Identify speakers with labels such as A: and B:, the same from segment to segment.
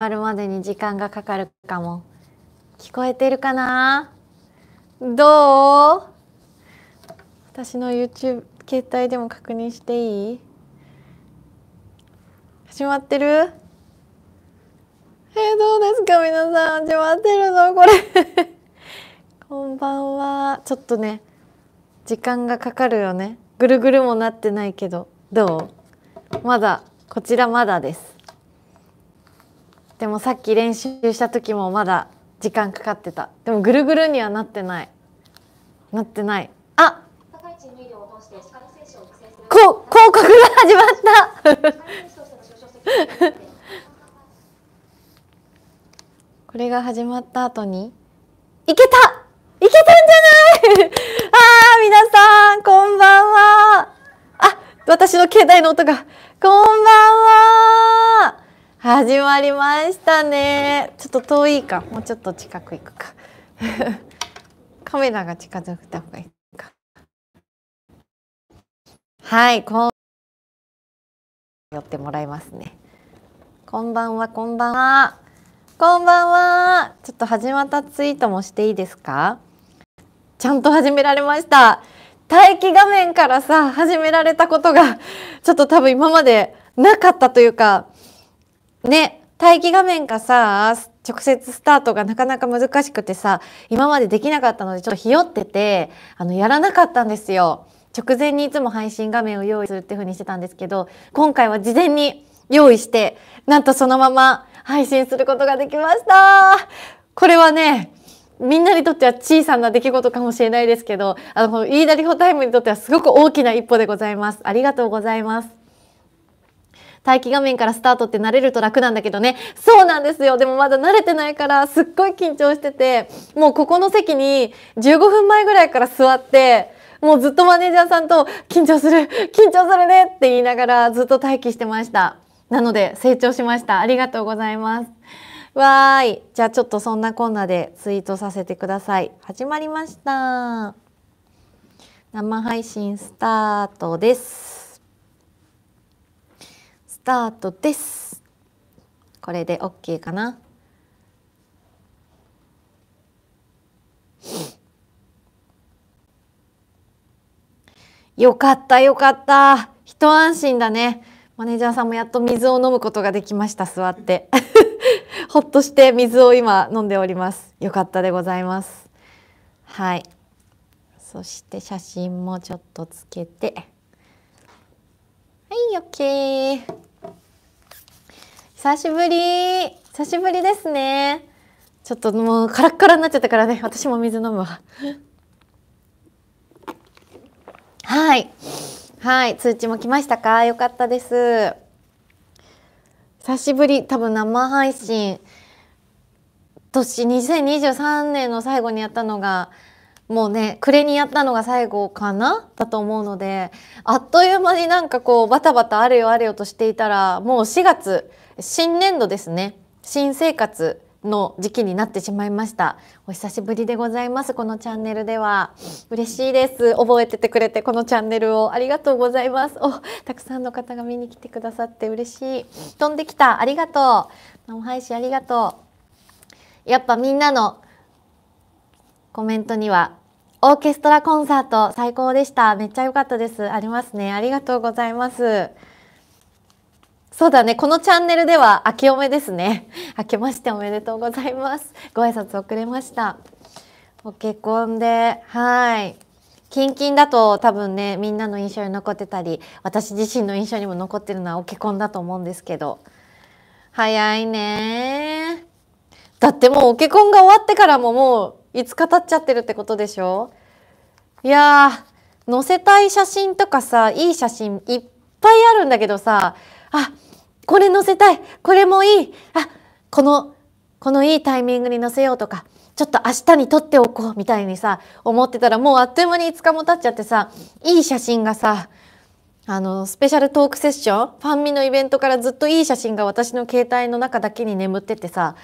A: まるまでに時間がかかるかも。聞こえてるかなどう私の YouTube 携帯でも確認していい始まってるえー、どうですか皆さん始まってるのこれ こんばんはちょっとね時間がかかるよねぐるぐるもなってないけどどうまだこちらまだですでもさっき練習した時もまだ時間かかってたでもぐるぐるにはなってないなってないあこ広告が始まった これが始まった後にいけたいけたんじゃない ああ皆さんこんばんはあ私の携帯の音がこんばんは始まりましたねちょっと遠いかもうちょっと近く行くか カメラが近づいた方がいいかはいこん寄ってもらいますねこんばんはこんばんはこんばんはちょっと始まったツイートもしていいですかちゃんと始められました待機画面からさ始められたことがちょっと多分今までなかったというかね待機画面かさ直接スタートがなかなか難しくてさ今までできなかったのでちょっとひよっててあのやらなかったんですよ直前にいつも配信画面を用意するっていう風にしてたんですけど今回は事前に用意してなんとそのまま配信することができましたこれはねみんなにとっては小さな出来事かもしれないですけどあのこの飯田リホタイムにとってはすごく大きな一歩でございますありがとうございます待機画面からスタートって慣れると楽なんだけどねそうなんですよでもまだ慣れてないからすっごい緊張しててもうここの席に15分前ぐらいから座ってもうずっとマネージャーさんと緊張する緊張するねって言いながらずっと待機してましたなので成長しましたありがとうございますわーいじゃあちょっとそんなこんなでツイートさせてください始まりました生配信スタートですタートですこれで OK かなよかったよかった一安心だねマネージャーさんもやっと水を飲むことができました座って ほっとして水を今飲んでおりますよかったでございますはいそして写真もちょっとつけてはい OK 久しぶり久しぶりですねちょっともうカラッカラになっちゃったからね私も水飲むわはいはい通知も来ましたかよかったです久しぶり多分生配信年2023年の最後にやったのがもうね暮れにやったのが最後かなだと思うのであっという間になんかこうバタバタあるよあるよとしていたらもう4月新年度ですね新生活の時期になってしまいましたお久しぶりでございますこのチャンネルでは嬉しいです覚えててくれてこのチャンネルをありがとうございますおたくさんの方が見に来てくださって嬉しい飛んできたありがとう生配信ありがとうやっぱみんなのコメントにはオーケストラコンサート最高でしためっちゃ良かったですありますねありがとうございますそうだね。このチャンネルでは明けおめですね。明けましておめでとうございます。ご挨拶遅れました。お結婚で、はい。キンキンだと多分ね、みんなの印象に残ってたり、私自身の印象にも残ってるのはお結婚だと思うんですけど。早いねだってもうお結婚が終わってからももう5日経っちゃってるってことでしょいやー、載せたい写真とかさ、いい写真いっぱいあるんだけどさ、あ、これ載せたいこれもいいあこのこのいいタイミングに載せようとかちょっと明日に撮っておこうみたいにさ思ってたらもうあっという間に5日も経っちゃってさいい写真がさあのスペシャルトークセッションファンミのイベントからずっといい写真が私の携帯の中だけに眠っててさ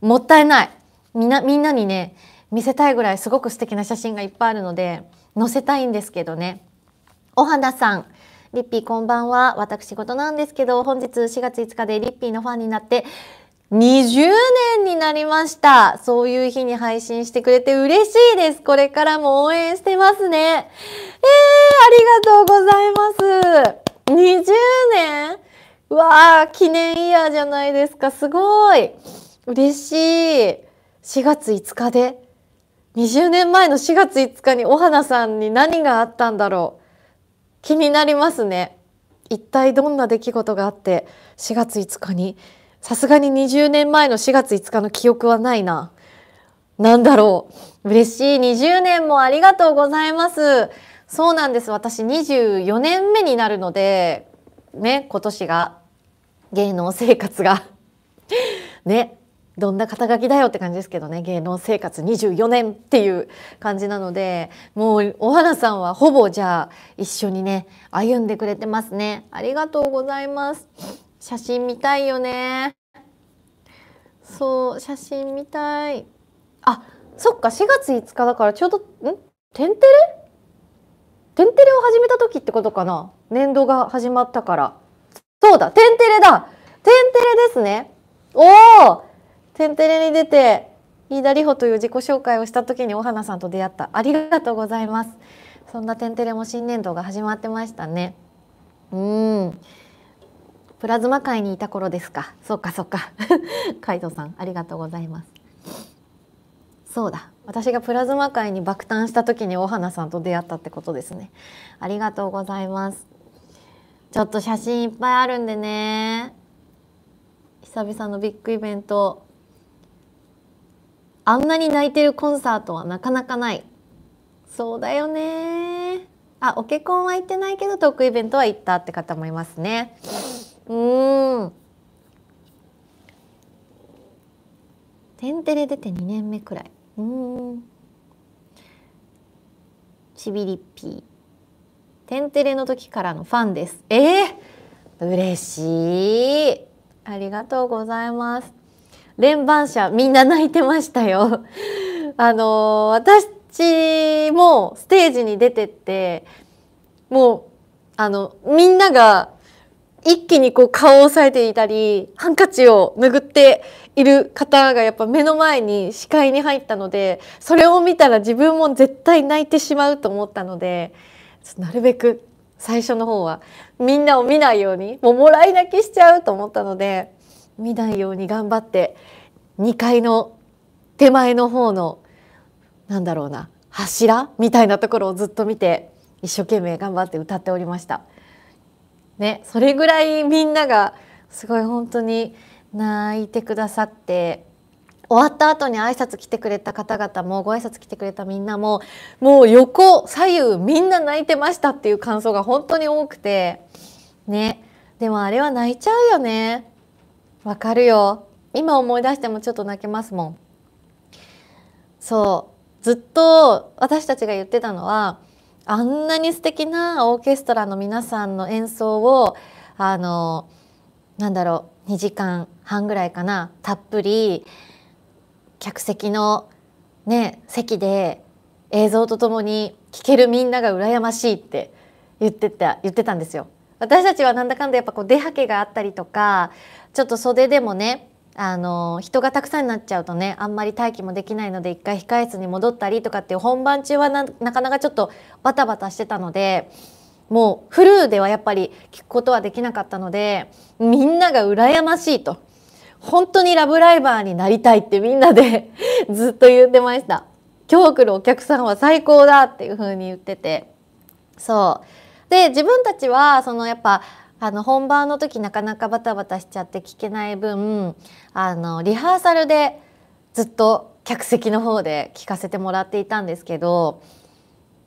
A: もったいないみんなみんなにね見せたいぐらいすごく素敵な写真がいっぱいあるので載せたいんですけどね。お花さんリッピーこんばんは。私事なんですけど、本日4月5日でリッピーのファンになって、20年になりました。そういう日に配信してくれて嬉しいです。これからも応援してますね。えー、ありがとうございます。20年うわー、記念イヤーじゃないですか。すごい。嬉しい。4月5日で。20年前の4月5日にお花さんに何があったんだろう。気になりますね一体どんな出来事があって4月5日にさすがに20年前の4月5日の記憶はないななんだろう嬉しい20年もありがとうございますそうなんです私24年目になるのでね今年が芸能生活が ねどんな肩書きだよって感じですけどね芸能生活24年っていう感じなのでもうお花さんはほぼじゃあ一緒にね歩んでくれてますねありがとうございます写真見たいよねそう写真見たいあそっか4月5日だからちょうどんテンテレテンテレを始めた時ってことかな年度が始まったからそうだテンテレだテンテレですねおおテンテレに出て飯田里穂という自己紹介をした時にお花さんと出会ったありがとうございますそんな「テンテレ」も新年度が始まってましたねうんプラズマ界にいた頃ですかそっかそっか カイトさんありがとうございますそうだ私がプラズマ界に爆誕した時にお花さんと出会ったってことですねありがとうございますちょっと写真いっぱいあるんでね久々のビッグイベントあんなに泣いてるコンサートはなかなかないそうだよねあお結婚は行ってないけどトークイベントは行ったって方もいますねうん天てれ出て2年目くらいうんちびりっぴー天てれの時からのファンですえー、嬉しいありがとうございます連番者みんな泣いてましたよ。あの私もステージに出てってもうあのみんなが一気にこう顔を押さえていたりハンカチを拭っている方がやっぱ目の前に視界に入ったのでそれを見たら自分も絶対泣いてしまうと思ったのでなるべく最初の方はみんなを見ないようにもうもらい泣きしちゃうと思ったので見ないように頑張って2階の手前の方のなんだろうな柱みたいなところをずっと見て一生懸命頑張って歌っておりました。ね、それぐらいみんながすごい本当に泣いてくださって終わった後に挨拶来てくれた方々もご挨拶来てくれたみんなももう横左右みんな泣いてましたっていう感想が本当に多くてねでもあれは泣いちゃうよねわかるよ今思い出してもちょっと泣けますもんそうずっと私たちが言ってたのはあんなに素敵なオーケストラの皆さんの演奏をあのなんだろう2時間半ぐらいかなたっぷり客席のね席で映像とともに聴けるみんなが羨ましいって言ってた言ってたんですよ。私たちはなんだかんだやっぱこう出はけがあったりとかちょっと袖でもねあの人がたくさんになっちゃうとねあんまり待機もできないので一回控室に戻ったりとかっていう本番中はななかなかちょっとバタバタしてたのでもうフルーではやっぱり聞くことはできなかったのでみんなが羨ましいと本当にラブライバーになりたいってみんなで ずっと言ってました今日来るお客さんは最高だっていう風に言っててそうで自分たちはそのやっぱあの本番の時なかなかバタバタしちゃって聞けない分あのリハーサルでずっと客席の方で聞かせてもらっていたんですけど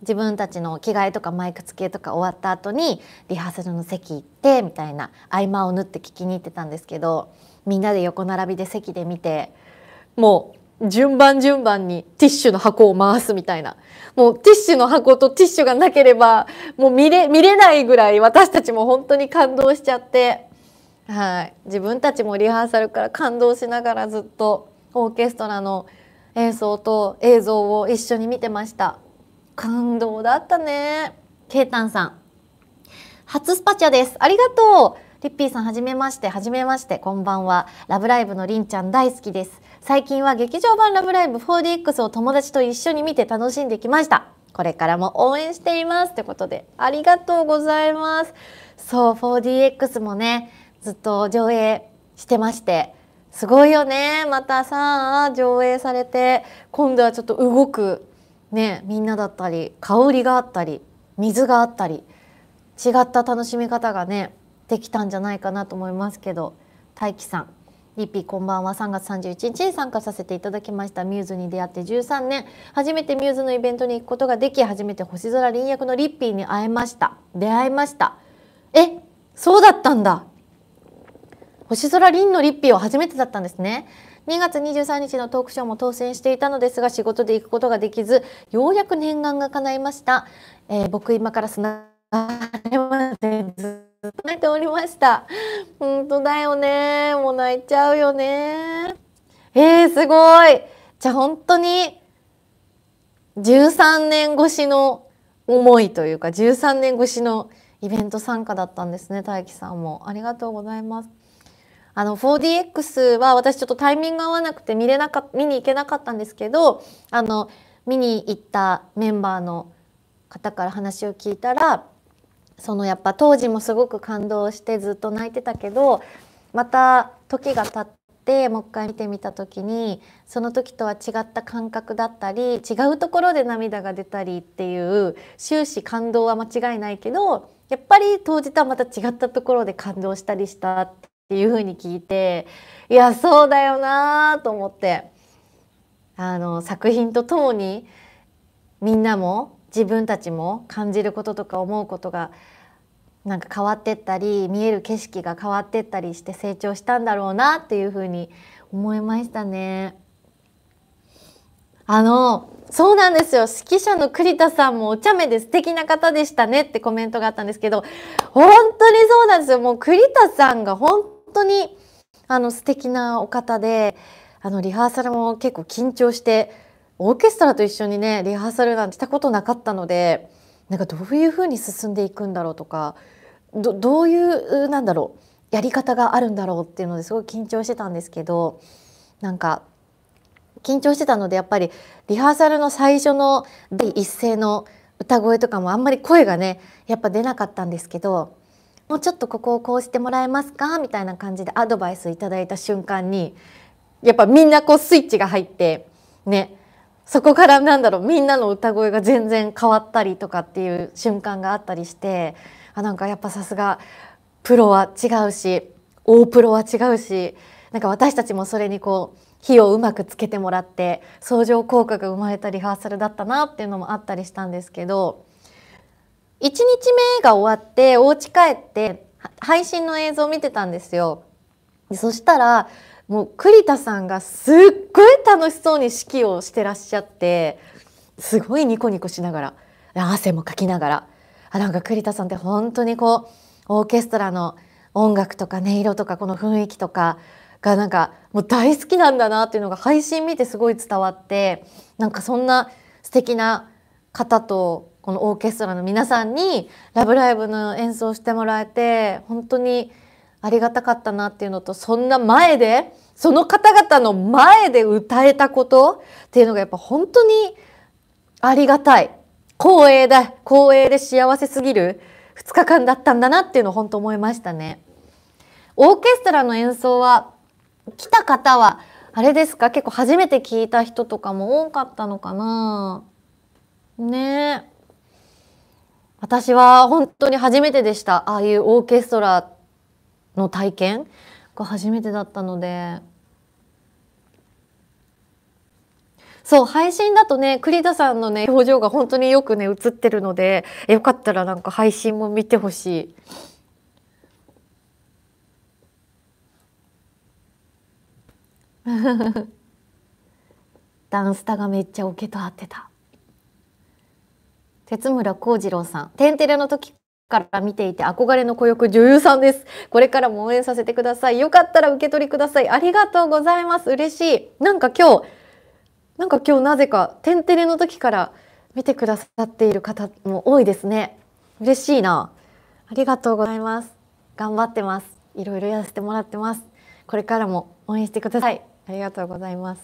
A: 自分たちの着替えとかマイク付けとか終わった後にリハーサルの席行ってみたいな合間を縫って聞きに行ってたんですけどみんなで横並びで席で見てもう順番順番にティッシュの箱を回すみたいな。もうティッシュの箱とティッシュがなければ、もう見れ、見れないぐらい私たちも本当に感動しちゃって、はい。自分たちもリハーサルから感動しながらずっとオーケストラの演奏と映像を一緒に見てました。感動だったね。ケイタンさん。初スパチャです。ありがとう。リッピーさん、はじめまして、はじめまして、こんばんは。ラブライブのりんちゃん大好きです。最近は劇場版ラブライブ 4DX を友達と一緒に見て楽しんできました。これからも応援していますってことでありがとうございますそう 4DX もねずっと上映してましてすごいよねまたさあ上映されて今度はちょっと動くねみんなだったり香りがあったり水があったり違った楽しみ方がねできたんじゃないかなと思いますけど大樹さんリピこんばんは3月31日に参加させていただきましたミューズに出会って13年初めてミューズのイベントに行くことができ初めて星空林役のリッピーに会えました出会いましたえそうだったんだ星空林のリッピーは初めてだったんですね2月23日のトークショーも当選していたのですが仕事で行くことができずようやく念願が叶いました、えー、僕今から砂までず泣いておりました。本当だよね。もう泣いちゃうよね。えー、すごい。じゃあ本当に13年越しの思いというか、13年越しのイベント参加だったんですね、大樹さんも。ありがとうございます。あの 4DX は私ちょっとタイミング合わなくて見れなか見に行けなかったんですけど、あの見に行ったメンバーの方から話を聞いたら。そのやっぱ当時もすごく感動してずっと泣いてたけどまた時が経ってもう一回見てみた時にその時とは違った感覚だったり違うところで涙が出たりっていう終始感動は間違いないけどやっぱり当時とはまた違ったところで感動したりしたっていうふうに聞いていやそうだよなと思ってあの作品とともにみんなも自分たちも感じることとか思うことがなんか変わってったり見える景色が変わってったりして成長したんだろうなっていうふうに思いましたね。あのそうなんですよ指揮者の栗田さんもお茶目で素敵な方でしたねってコメントがあったんですけど本当にそうなんですよもう栗田さんが本当にあの素敵なお方であのリハーサルも結構緊張してオーケストラと一緒にねリハーサルなんてしたことなかったのでなんかどういうふうに進んでいくんだろうとかどういうなんだろうやり方があるんだろうっていうのですごい緊張してたんですけどなんか緊張してたのでやっぱりリハーサルの最初の第一声の歌声とかもあんまり声がねやっぱ出なかったんですけどもうちょっとここをこうしてもらえますかみたいな感じでアドバイスいただいた瞬間にやっぱみんなこうスイッチが入ってねそこからなんだろうみんなの歌声が全然変わったりとかっていう瞬間があったりしてあなんかやっぱさすがプロは違うし大プロは違うしなんか私たちもそれにこう火をうまくつけてもらって相乗効果が生まれたリハーサルだったなっていうのもあったりしたんですけど1日目が終わってお家帰って配信の映像を見てたんですよ。そしたらもう栗田さんがすっごい楽しそうに指揮をしてらっしゃってすごいニコニコしながら汗もかきながらあなんか栗田さんって本当にこうオーケストラの音楽とか音色とかこの雰囲気とかがなんかもう大好きなんだなっていうのが配信見てすごい伝わってなんかそんな素敵な方とこのオーケストラの皆さんに「ラブライブ!」の演奏してもらえて本当にありがたかったなっていうのとそんな前でその方々の前で歌えたことっていうのがやっぱ本当にありがたい光栄だ光栄で幸せすぎる2日間だったんだなっていうのを本当思いましたね。オーケストラの演奏は来た方はあれですか結構初めて聞いた人とかも多かったのかなねえ。私は本当に初めてでしたああいうオーケストラの体験が初めてだったのでそう配信だとね栗田さんのね表情が本当によくね映ってるのでよかったらなんか配信も見てほしい。ダンスタがめっちゃオケと合ってた。鉄村幸次郎さん「天てれ」の時から見ていて憧れの子役女優さんですこれからも応援させてくださいよかったら受け取りくださいありがとうございます嬉しいなんか今日なんか今日なぜか「天てれ」の時から見てくださっている方も多いですね嬉しいなありがとうございます頑張ってますいろいろやらせてもらってますこれからも応援してくださいありがとうございます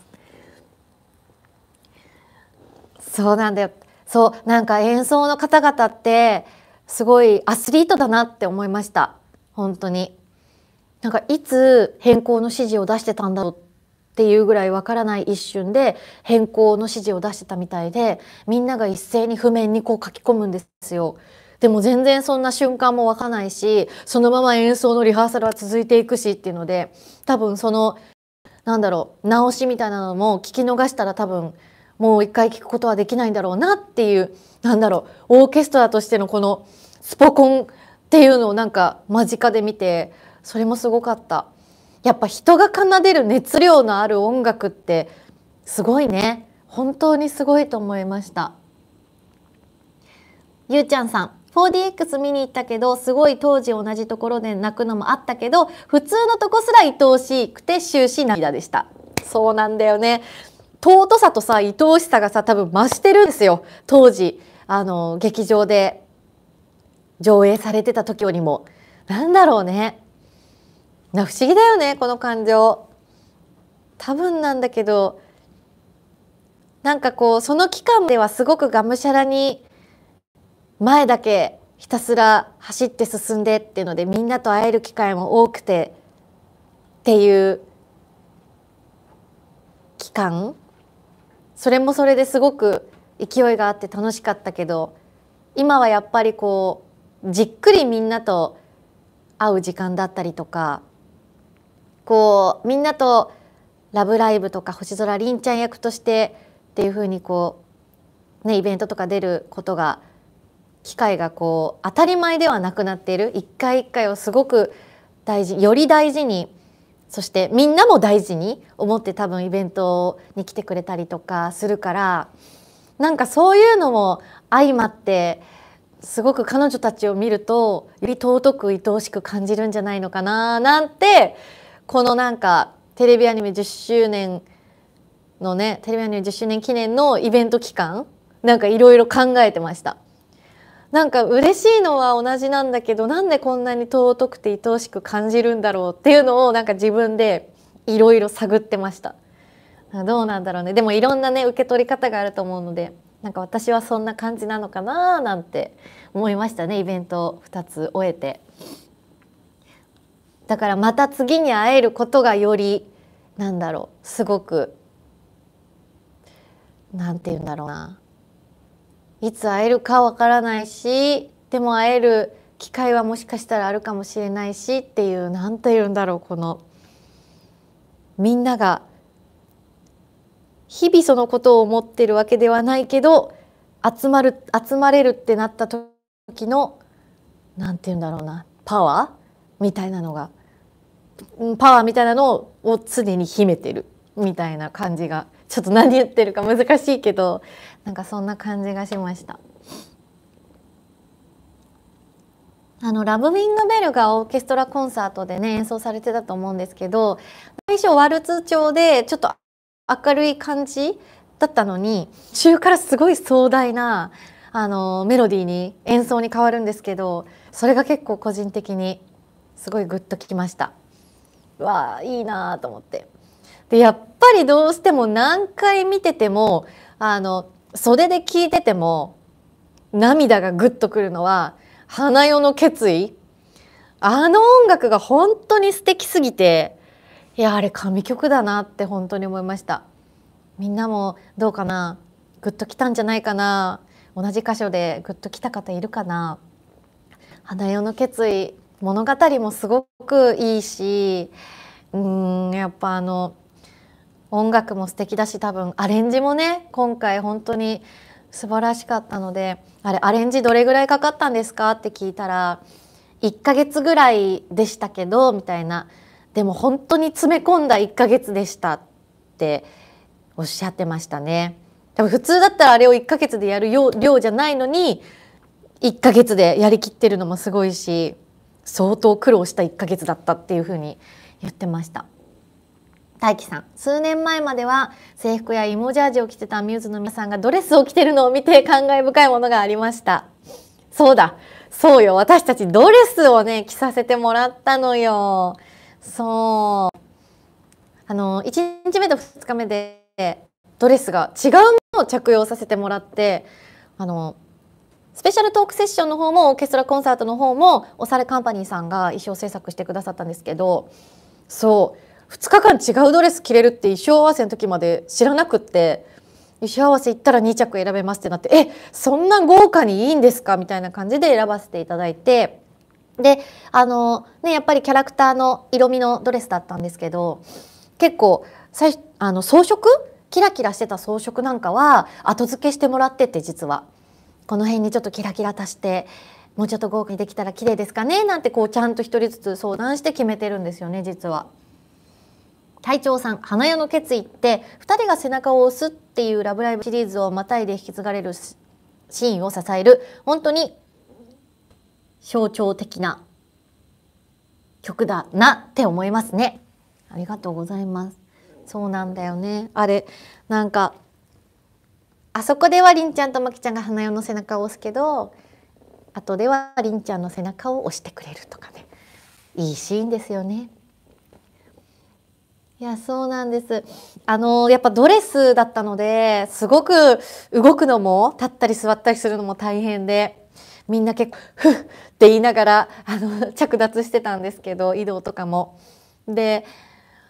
A: そうなんだよそうなんか演奏の方々ってすごいアスリートだなって思いました本当になんかいつ変更の指示を出してたんだろうっていうぐらいわからない一瞬で変更の指示を出してたみたいでみんなが一斉に譜面にこう書き込むんですよでも全然そんな瞬間もわかないしそのまま演奏のリハーサルは続いていくしっていうので多分そのなんだろう直しみたいなのも聞き逃したら多分もう一回聞くことはできないんだろうなっていうなんだろうオーケストラとしてのこのスポコンっていうのをなんか間近で見てそれもすごかったやっぱ人が奏でる熱量のある音楽ってすごいね本当にすごいと思いましたゆうちゃんさん 4DX 見に行ったけどすごい当時同じところで泣くのもあったけど普通のとこすら愛おしくて終始涙でしたそうなんだよね尊さとさ愛おしさがさ多分増してるんですよ当時あの劇場で上映されてた時よりもなんだろうね不思議だよねこの感情多分なんだけどなんかこうその期間ではすごくがむしゃらに前だけひたすら走って進んでっていうのでみんなと会える機会も多くてっていう期間それもそれですごく勢いがあって楽しかったけど今はやっぱりこうじっくりみんなと会う時間だったりとかこうみんなと「ラブライブ!」とか「星空りんちゃん役」としてっていうふうにこう、ね、イベントとか出ることが機会がこう当たり前ではなくなっている一回一回をすごく大事より大事にそしてみんなも大事に思って多分イベントに来てくれたりとかするからなんかそういうのも相まって。すごく彼女たちを見るとより尊く愛おしく感じるんじゃないのかななんてこのなんかテレビアニメ10周年のねテレビアニメ10周年記念のイベント期間なんかいろいろ考えてました。なんか嬉しいのは同じなんだけどなんでこんなに尊くて愛おしく感じるんだろうっていうのをなんか自分でいろいろ探ってました。どうなんだろうねでもいろんなね受け取り方があると思うのでなんか私はそんな感じなのかななんて思いましたねイベントを2つ終えて。だからまた次に会えることがよりなんだろうすごくなんて言うんだろうないつ会えるかわからないしでも会える機会はもしかしたらあるかもしれないしっていう何て言うんだろうこのみんなが日々そのことを思ってるわけではないけど集まる集まれるってなった時の何て言うんだろうなパワーみたいなのがパワーみたいなのを常に秘めてるみたいな感じがちょっと何言ってるか難しいけどなんかそんな感じがしました。あの「ラブ・ウィング・ベル」がオーケストラコンサートでね演奏されてたと思うんですけど最初ワルツ調でちょっと明るい感じだったのに中からすごい壮大なあのメロディーに演奏に変わるんですけどそれが結構個人的にすごいグッときました。わあいいなーと思って。でやっぱりどうしても何回見ててもあの袖で聞いてても涙がグッとくるのは花代の決意あの音楽が本当に素敵すぎてやあれ神曲だなって本当に思いましたみんなもどうかなグッときたんじゃないかな同じ箇所でグッときた方いるかな花代の決意物語もすごくいいしうんやっぱあの音楽も素敵だし多分アレンジもね今回本当に素晴らしかったのであれアレンジどれぐらいかかったんですかって聞いたら1ヶ月ぐらいでしたけどみたいなでも本当に詰め込んだ1ヶ月でしたっておっしゃってましたね。多分普通だったらあれを1ヶ月でやる量じゃないのに1ヶ月でやりきってるのもすごいし相当苦労した1ヶ月だったっていうふうに言ってました。大樹さん数年前までは制服や芋ジャージを着てたミューズの皆さんがドレスを着てるのを見て感慨深いものがありましたそうだそうよ私たちドレスをね着させてもらったのよそうあの1日目と2日目でドレスが違うものを着用させてもらってあのスペシャルトークセッションの方もオーケストラコンサートの方もおされカンパニーさんが衣装制作してくださったんですけどそう2日間違うドレス着れるって衣装合わせの時まで知らなくって衣装合わせ行ったら2着選べますってなってえそんな豪華にいいんですかみたいな感じで選ばせていただいてであのねやっぱりキャラクターの色味のドレスだったんですけど結構最あの装飾キラキラしてた装飾なんかは後付けしてもらってて実はこの辺にちょっとキラキラ足してもうちょっと豪華にできたら綺麗ですかねなんてこうちゃんと一人ずつ相談して決めてるんですよね実は。隊長さん花屋の決意って2人が背中を押すっていう「ラブライブ!」シリーズをまたいで引き継がれるシーンを支える本当に象徴的な曲だなって思いますねありがとうございますそうなんだよねあれなんかあそこではりんちゃんとまきちゃんが花代の背中を押すけど後ではりんちゃんの背中を押してくれるとかねいいシーンですよねいやそうなんですあのやっぱドレスだったのですごく動くのも立ったり座ったりするのも大変でみんな結構「ふっ」って言いながらあの 着脱してたんですけど移動とかも。で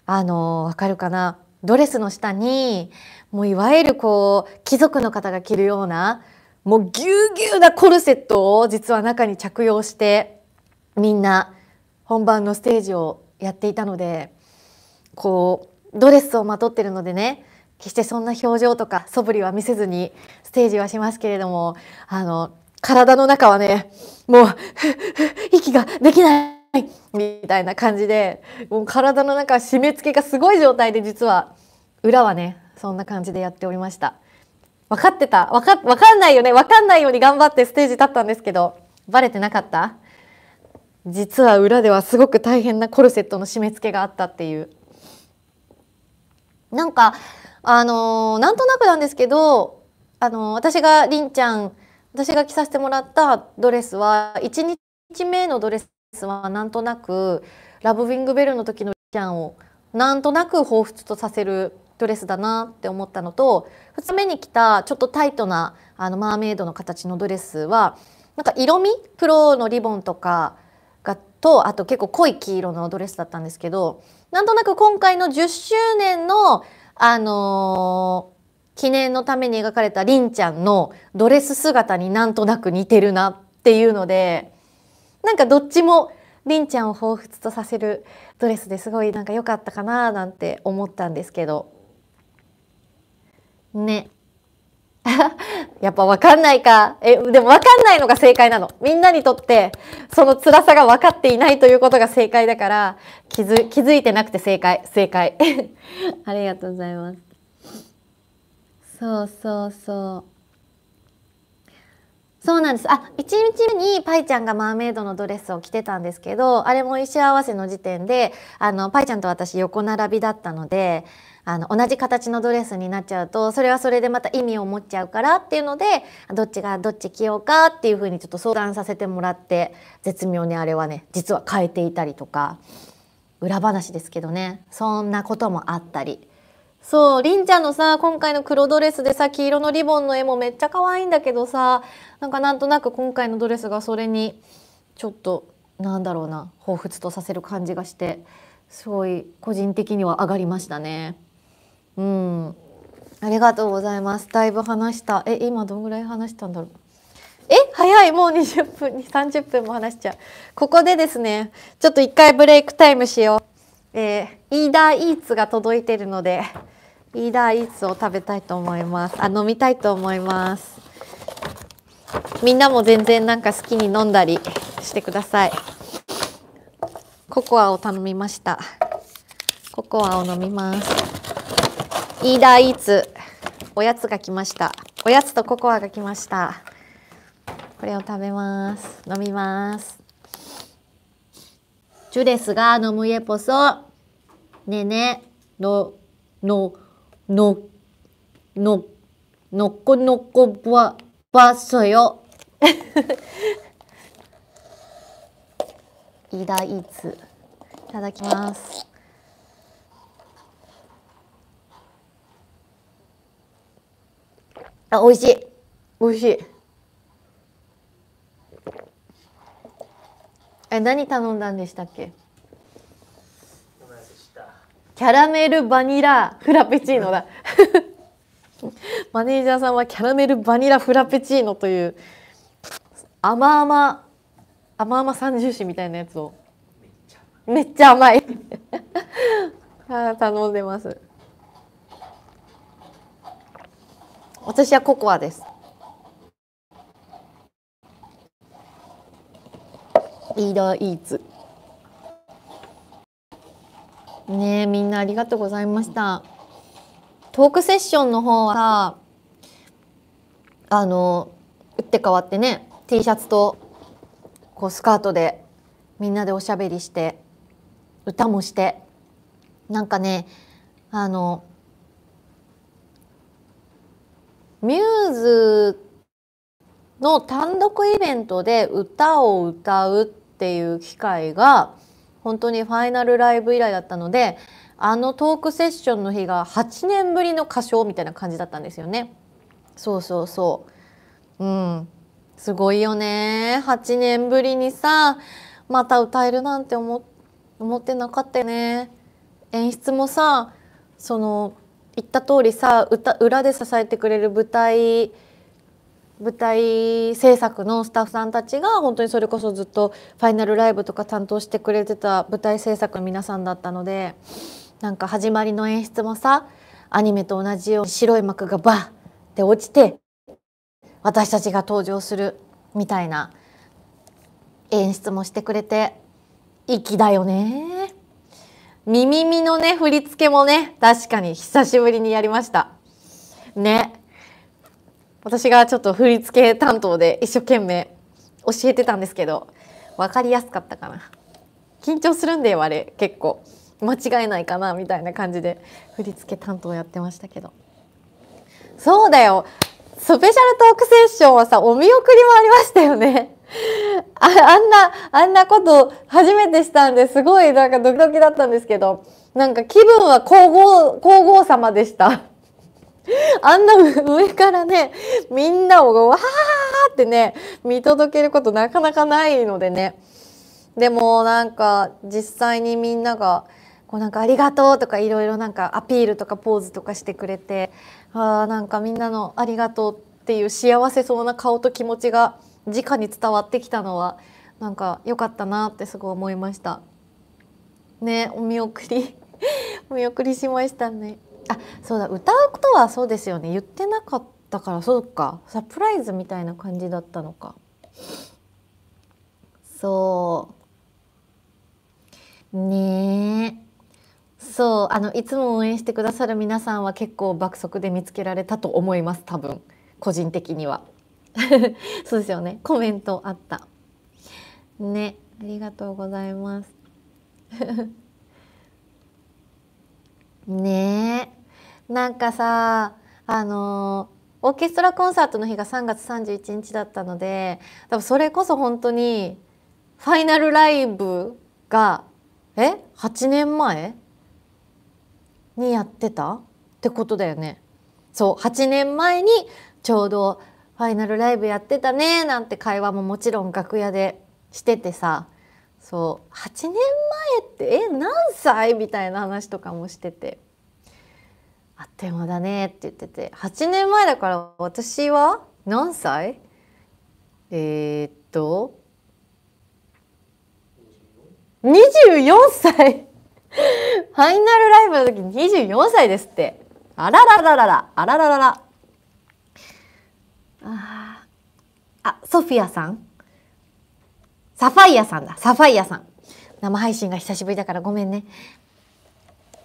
A: あのわかるかなドレスの下にもういわゆるこう貴族の方が着るようなもうぎゅうぎゅうなコルセットを実は中に着用してみんな本番のステージをやっていたのでこうドレスをまとってるのでね決してそんな表情とか素振りは見せずにステージはしますけれどもあの体の中はね、もう、息ができないみたいな感じで、もう体の中締め付けがすごい状態で実は、裏はね、そんな感じでやっておりました。分かってた分か、分かんないよね。分かんないように頑張ってステージ立ったんですけど、バレてなかった実は裏ではすごく大変なコルセットの締め付けがあったっていう。なんか、あのー、なんとなくなんですけど、あのー、私がりんちゃん私が着させてもらったドレスは1日目のドレスはなんとなくラブウィングベルの時のちゃんをなんとなく彷彿とさせるドレスだなって思ったのと2日目に着たちょっとタイトなあのマーメイドの形のドレスはなんか色味黒のリボンとかがとあと結構濃い黄色のドレスだったんですけどなんとなく今回の10周年のあのー記念のために描かれたりんちゃんのドレス姿になんとなく似てるなっていうのでなんかどっちもりんちゃんを彷彿とさせるドレスですごいなんか良かったかななんて思ったんですけどね やっぱ分かんないかえでも分かんないのが正解なのみんなにとってその辛さが分かっていないということが正解だから気づ気づいてなくて正解正解 ありがとうございますそうそうそうそうなんですあ1日目にパイちゃんがマーメイドのドレスを着てたんですけどあれも衣装合わせの時点であのパイちゃんと私横並びだったのであの同じ形のドレスになっちゃうとそれはそれでまた意味を持っちゃうからっていうのでどっちがどっち着ようかっていうふうにちょっと相談させてもらって絶妙にあれはね実は変えていたりとか裏話ですけどねそんなこともあったりそう、りんちゃんのさ、今回の黒ドレスでさ、黄色のリボンの絵もめっちゃ可愛いんだけどさ、なんかなんとなく今回のドレスがそれに、ちょっと、なんだろうな、彷彿とさせる感じがして、すごい個人的には上がりましたね。うん。ありがとうございます。だいぶ話した。え、今どんぐらい話したんだろう。え早いもう20分に30分も話しちゃう。ここでですね、ちょっと一回ブレイクタイムしよう。えーイーダーイーツが届いてるのでイーダーイーツを食べたいと思いますあ飲みたいと思いますみんなも全然なんか好きに飲んだりしてくださいココアを頼みましたココアを飲みますイーダーイーツおやつが来ましたおやつとココアが来ましたこれを食べます飲みますジュレスが飲むえぽそねねのののののこのこばばそよ いだいついただきますあ美味しい美味しいえ何頼んだんでしたっけキャラメルバニラフラペチーノだ マネージャーさんはキャラメルバニラフラペチーノという甘々甘々三重視みたいなやつをめっちゃ甘い 頼んでます私はココアですリーダーイーツねみんなありがとうございましたトークセッションの方はさあの打って変わってね T シャツとこうスカートでみんなでおしゃべりして歌もしてなんかねあのミューズの単独イベントで歌を歌うっていう機会が本当にファイナルライブ以来だったのであのトークセッションの日が8年ぶりの歌唱みたいな感じだったんですよね。そうそうそううんすごいよね8年ぶりにさまた歌えるなんて思ってなかったよね演出もさその言った通りさ歌裏で支えてくれる舞台舞台制作のスタッフさんたちが本当にそれこそずっとファイナルライブとか担当してくれてた舞台制作の皆さんだったのでなんか始まりの演出もさアニメと同じように白い幕がバッって落ちて私たちが登場するみたいな演出もしてくれて粋だよね。耳のね振り付けもね確かに久しぶりにやりました。ね。私がちょっと振り付け担当で一生懸命教えてたんですけど分かりやすかったかな緊張するんだよあれ結構間違えないかなみたいな感じで振り付け担当やってましたけどそうだよスペシャルトークセッションはさお見送りもありましたよね ああんなあんなこと初めてしたんですごいなんかドキドキだったんですけどなんか気分は皇后皇后様でしたあんな上からねみんなをわーってね見届けることなかなかないのでねでもなんか実際にみんながこうなんかありがとうとかいろいろなんかアピールとかポーズとかしてくれてあーなんかみんなのありがとうっていう幸せそうな顔と気持ちが直に伝わってきたのはなんか良かったなってすごい思いました。ねお見送り お見送りしましたね。あそうだ歌うことはそうですよね言ってなかったからそうかサプライズみたいな感じだったのかそうねそうあのいつも応援してくださる皆さんは結構爆速で見つけられたと思います多分個人的には そうですよねコメントあったねありがとうございます ねえなんかさあのオーケストラコンサートの日が3月31日だったので多分それこそ本当にファイナルライブがえ8年前にやってたってことだよね。そう8年前にちょうどファイナルライブやってたねなんて会話ももちろん楽屋でしててさそう8年前ってえ何歳みたいな話とかもしてて。あっという間だねって言ってて8年前だから私は何歳えー、っと24歳ファイナルライブの時24歳ですってあらららららあららららああソフィアさんサファイアさんだサファイアさん生配信が久しぶりだからごめんね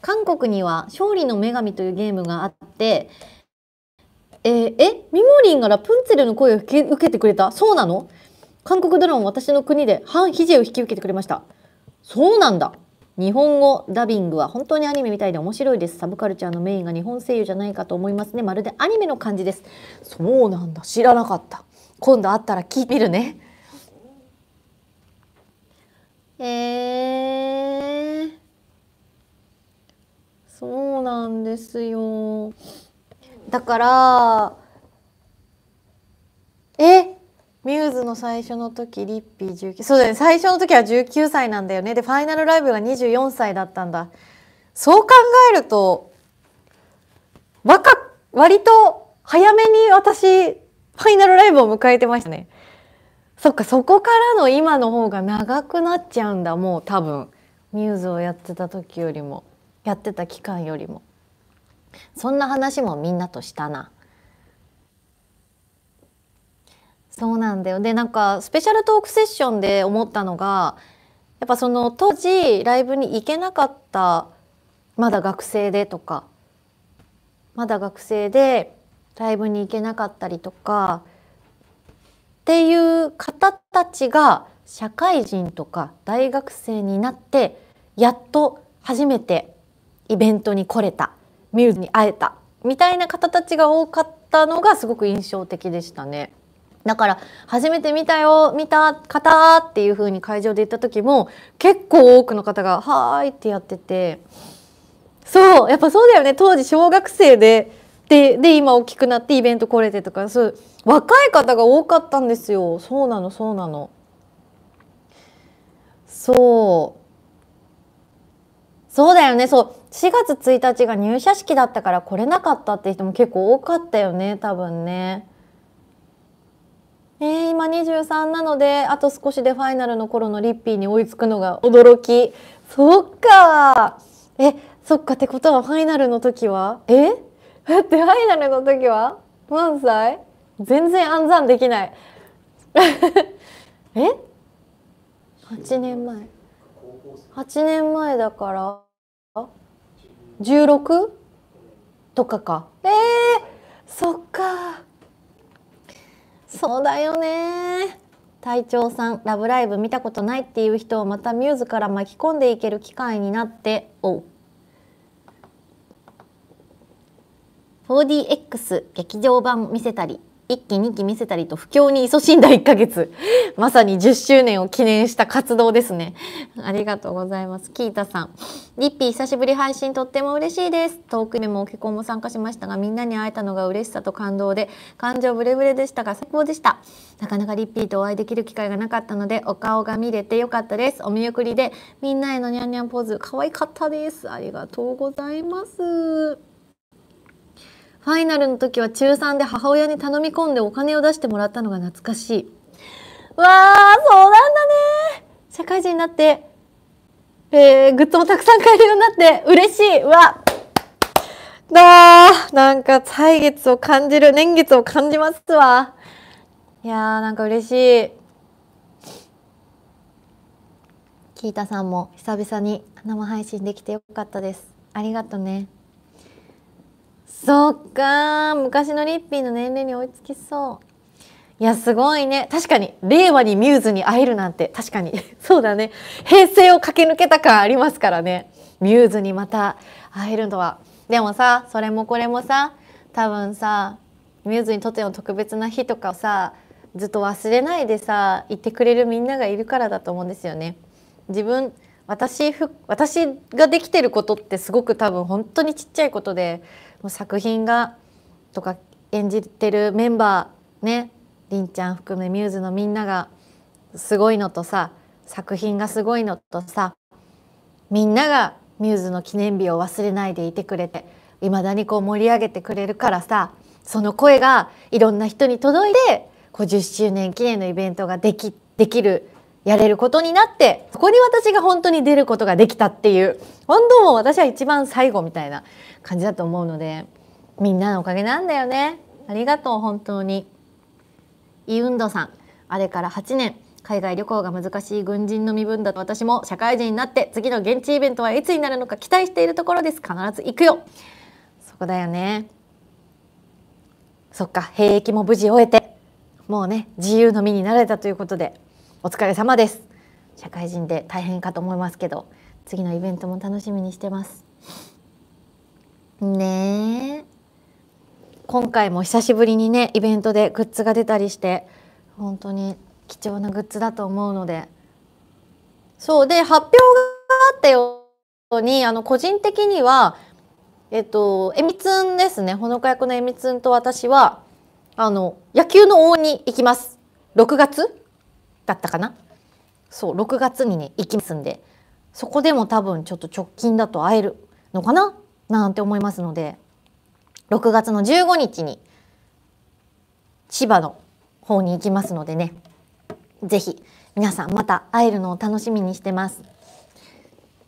A: 韓国には勝利の女神というゲームがあって、えー、え、ミモリンがラプンツェルの声を受けてくれたそうなの韓国ドラマ私の国で反ヒジェを引き受けてくれました。そうなんだ。日本語ダビングは本当にアニメみたいで面白いです。サブカルチャーのメインが日本声優じゃないかと思いますね。まるでアニメの感じです。そうなんだ。知らなかった。今度会ったら聞いてみるね。えーそうなんですよ。だから、えミューズの最初の時リッピー19そうだね最初の時は19歳なんだよねでファイナルライブが24歳だったんだそう考えると若割と早めに私ファイナルライブを迎えてましたねそっかそこからの今の方が長くなっちゃうんだもう多分ミューズをやってた時よりもやってた期間よりもそんな話もみんなとしたなそうなんだよでなんかスペシャルトークセッションで思ったのがやっぱその当時ライブに行けなかったまだ学生でとかまだ学生でライブに行けなかったりとかっていう方たちが社会人とか大学生になってやっと初めてイベントに来れたミューズに会えたみたいな方たちが多かったのがすごく印象的でしたね。だから初めて見たよ見た方っていう風に会場で言った時も結構多くの方が「はーい」ってやっててそうやっぱそうだよね当時小学生ででで今大きくなってイベント来れてとかそう若い方が多かったんですよそうなのそうなのそうそうだよねそう4月1日が入社式だったから来れなかったって人も結構多かったよね多分ね。えー、今23なのであと少しでファイナルの頃のリッピーに追いつくのが驚きそっかえそっかってことはファイナルの時はえだ ってファイナルの時は何歳全然暗算できない え8年前8年前だから16とかかえー、そっかそうだよね隊長さん「ラブライブ!」見たことないっていう人をまたミューズから巻き込んでいける機会になっておう 4DX 劇場版見せたり1期2期見せたりと不況に勤しんだ1ヶ月 まさに10周年を記念した活動ですねありがとうございますキータさんリッピー久しぶり配信とっても嬉しいですトークイベも結婚も参加しましたがみんなに会えたのが嬉しさと感動で感情ブレブレでしたが最高でしたなかなかリッピーとお会いできる機会がなかったのでお顔が見れてよかったですお見送りでみんなへのニャンニャンポーズ可愛かったですありがとうございますファイナルの時は中3で母親に頼み込んでお金を出してもらったのが懐かしい。わあ、そうなんだね。社会人になって、えー、グッズもたくさん買えるようになって嬉しい。わだーなんか歳月を感じる、年月を感じますわ。いやーなんか嬉しい。キータさんも久々に生配信できてよかったです。ありがとね。そっか昔のリッピーの年齢に追いつきそういやすごいね確かに令和にミューズに会えるなんて確かに そうだね平成を駆け抜けた感ありますからねミューズにまた会えるのはでもさそれもこれもさ多分さミューズにとっての特別な日とかをさずっと忘れないでさ言ってくれるみんながいるからだと思うんですよね。自分私私ができてることってすごく多分本当にちっちゃいことで作品がとか演じてるメンバーねりんちゃん含めミューズのみんながすごいのとさ作品がすごいのとさみんながミューズの記念日を忘れないでいてくれていまだにこう盛り上げてくれるからさその声がいろんな人に届いてこう10周年記念のイベントができできるやれることになってそこに私が本当に出ることができたっていう本当も私は一番最後みたいな感じだと思うのでみんなのおかげなんだよねありがとう本当にイウンドさんあれから8年海外旅行が難しい軍人の身分だと私も社会人になって次の現地イベントはいつになるのか期待しているところです必ず行くよそこだよねそっか兵役も無事終えてもうね自由の身になれたということでお疲れ様です社会人で大変かと思いますけど次のイベントも楽しみにしてますね今回も久しぶりにねイベントでグッズが出たりして本当に貴重なグッズだと思うのでそうで発表があったようにあの個人的にはえっとえみつんですねほのか役のえみつんと私はあの野球の応援に行きます6月だったかなそう6月にね行きますんでそこでも多分ちょっと直近だと会えるのかななんて思いますので6月の15日に千葉の方に行きますのでね是非皆さんまた会えるのを楽しみにしてます。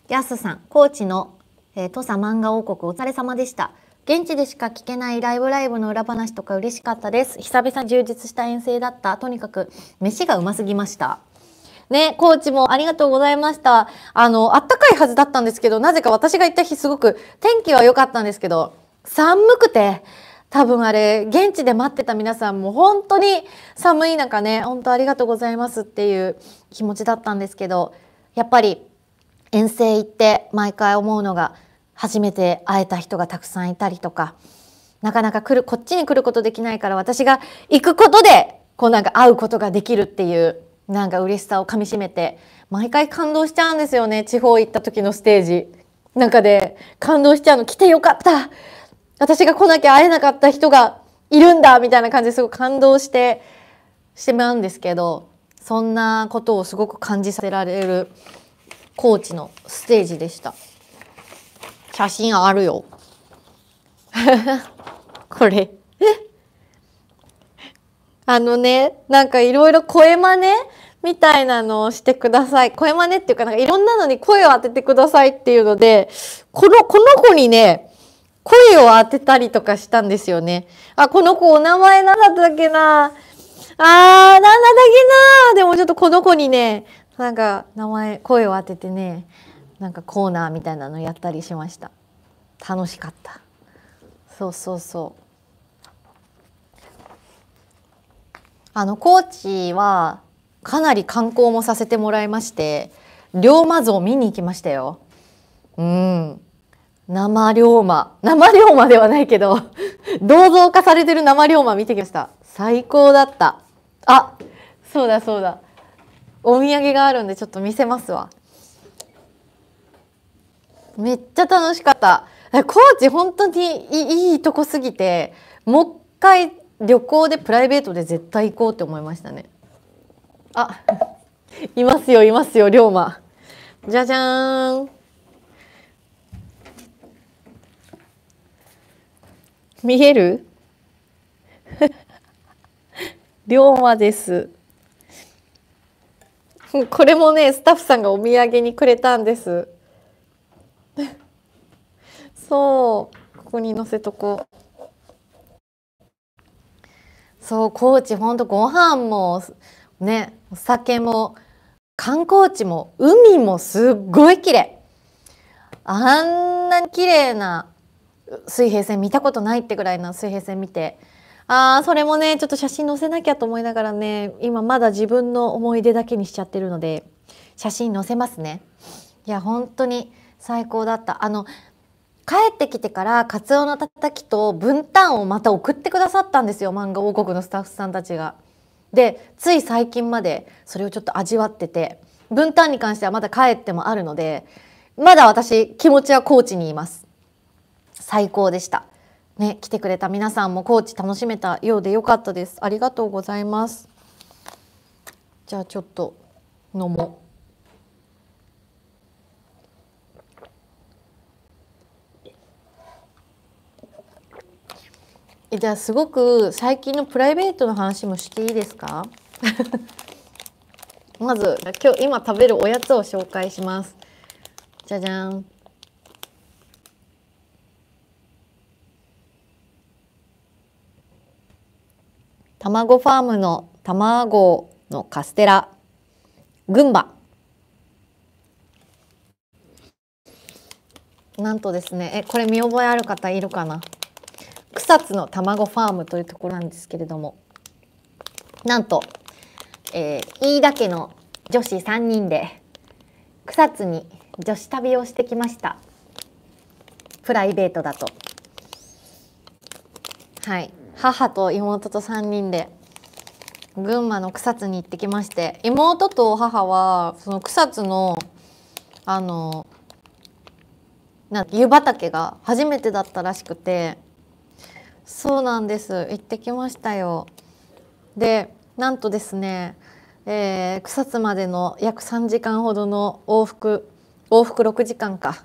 A: やすさん、高知の、えー、土佐漫画王国お疲れ様でした。現地でしか聞けないライブライブの裏話とか嬉しかったです久々充実した遠征だったとにかく飯がうますぎましたね、コーチもありがとうございました。あの、あったかいはずだったんですけど、なぜか私が行った日すごく天気は良かったんですけど、寒くて、多分あれ、現地で待ってた皆さんも本当に寒い中ね、本当ありがとうございますっていう気持ちだったんですけど、やっぱり遠征行って毎回思うのが、初めて会えた人がたくさんいたりとかなかなか来るこっちに来ることできないから私が行くことでこうなんか会うことができるっていうなんか嬉しさをかみしめて毎回感動しちゃうんですよね地方行った時のステージなんかで感動しちゃうの来てよかった私が来なきゃ会えなかった人がいるんだみたいな感じですごく感動してしまうんですけどそんなことをすごく感じさせられるコーチのステージでした。写真あるよ これあのねなんかいろいろ声真似みたいなのをしてください声真似っていうかなんかいろんなのに声を当ててくださいっていうのでこのこの子にね声を当てたりとかしたんですよね。あ、この子お名前なんだったっけなあー、なんだっけなでもちょっとこの子にね、なんか名前、声を当ててね、なんかコーナーみたいなのやったりしました楽しかったそうそうそうあの高知はかなり観光もさせてもらいまして龍馬像見に行きましたようん生龍馬生龍馬ではないけど 銅像化されてる生龍馬見てきました最高だったあそうだそうだお土産があるんでちょっと見せますわめっちゃ楽しかった高知本当にいいとこすぎてもう一回旅行でプライベートで絶対行こうって思いましたねあいますよいますよ龍馬じゃじゃーん見える 龍馬ですこれもねスタッフさんがお土産にくれたんですそうここに載せとこそう高知ほんとご飯もねお酒も観光地も海もすっごい綺麗あんなに綺麗な水平線見たことないってぐらいな水平線見てああそれもねちょっと写真載せなきゃと思いながらね今まだ自分の思い出だけにしちゃってるので写真載せますねいや本当に最高だったあの帰ってきてからカツオのたたきと分担をまた送ってくださったんですよ漫画王国のスタッフさんたちが。でつい最近までそれをちょっと味わってて分担に関してはまだ帰ってもあるのでまだ私気持ちは高知にいます。最高でした。ね、来てくれた皆さんも高知楽しめたようでよかったです。ありがとうございます。じゃあちょっと飲もう。えじゃあすごく最近のプライベートの話もしていいですか まず今日今食べるおやつを紹介しますじゃじゃん卵ファームの卵のカステラ群馬なんとですねえこれ見覚えある方いるかな草津の卵ファームというところなんですけれどもなんと、えー、飯田家の女子3人で草津に女子旅をしてきましたプライベートだとはい母と妹と3人で群馬の草津に行ってきまして妹と母はその草津のあのな湯畑が初めてだったらしくてそうなんです行ってきましたよでなんとですね、えー、草津までの約3時間ほどの往復往復6時間か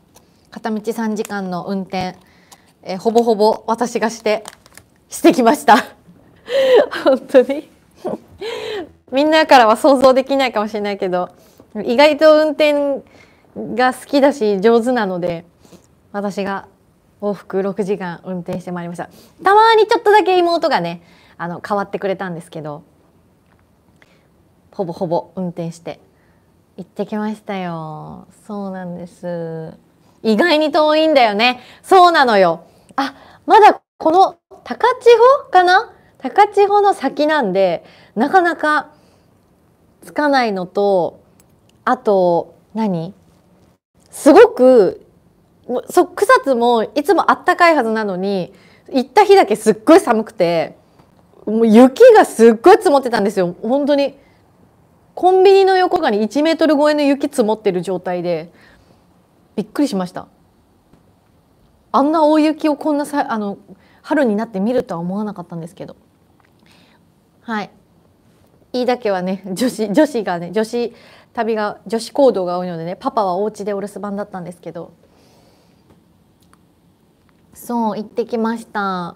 A: 片道3時間の運転、えー、ほぼほぼ私がしてしてきました 本当に みんなからは想像できないかもしれないけど意外と運転が好きだし上手なので私が往復6時間運転してまいりましたたまにちょっとだけ妹がねあの変わってくれたんですけどほぼほぼ運転して行ってきましたよそうなんです意外に遠いんだよねそうなのよあまだこの高千穂かな高千穂の先なんでなかなかつかないのとあと何すごくそ草津もいつもあったかいはずなのに行った日だけすっごい寒くてもう雪がすっごい積もってたんですよ本当にコンビニの横がに1メートル超えの雪積もってる状態でびっくりしましたあんな大雪をこんなさあの春になって見るとは思わなかったんですけどはいいいだけはね女子女子がね女子旅が女子行動が多いのでねパパはお家でお留守番だったんですけどそう行ってきました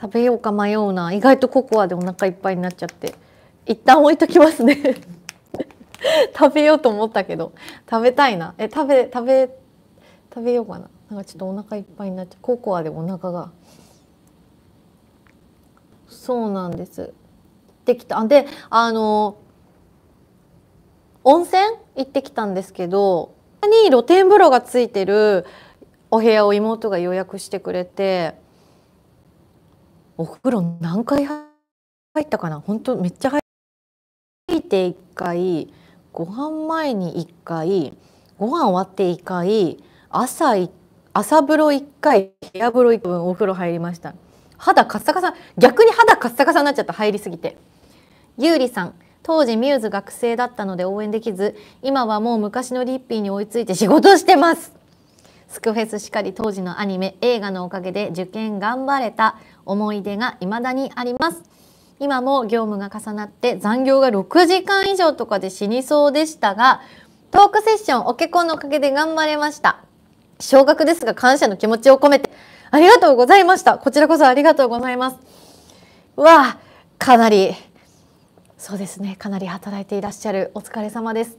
A: 食べようか迷うな意外とココアでお腹いっぱいになっちゃって一旦置いときますね 食べようと思ったけど食べたいなえ食べ食べ食べようかななんかちょっとお腹いっぱいになっちゃうココアでお腹がそうなんですできたであの温泉行ってきたんですけどに露天風呂がついてるお部屋を妹が予約してくれてお風呂何回入ったかな本当めっちゃ入って1回ご飯前に1回ご飯終わって1回朝朝風呂1回部屋風呂1分お風呂入りました肌カッサカサ逆に肌カッサカサになっちゃった入りすぎてゆうりさん当時ミューズ学生だったので応援できず今はもう昔のリッピーに追いついて仕事してますスクフェスしかり当時のアニメ映画のおかげで受験頑張れた思い出が未だにあります今も業務が重なって残業が6時間以上とかで死にそうでしたがトークセッションお結婚のおかげで頑張れました少額ですが感謝の気持ちを込めてありがとうございましたこちらこそありがとうございますわあかなりそうですねかなり働いていらっしゃるお疲れ様です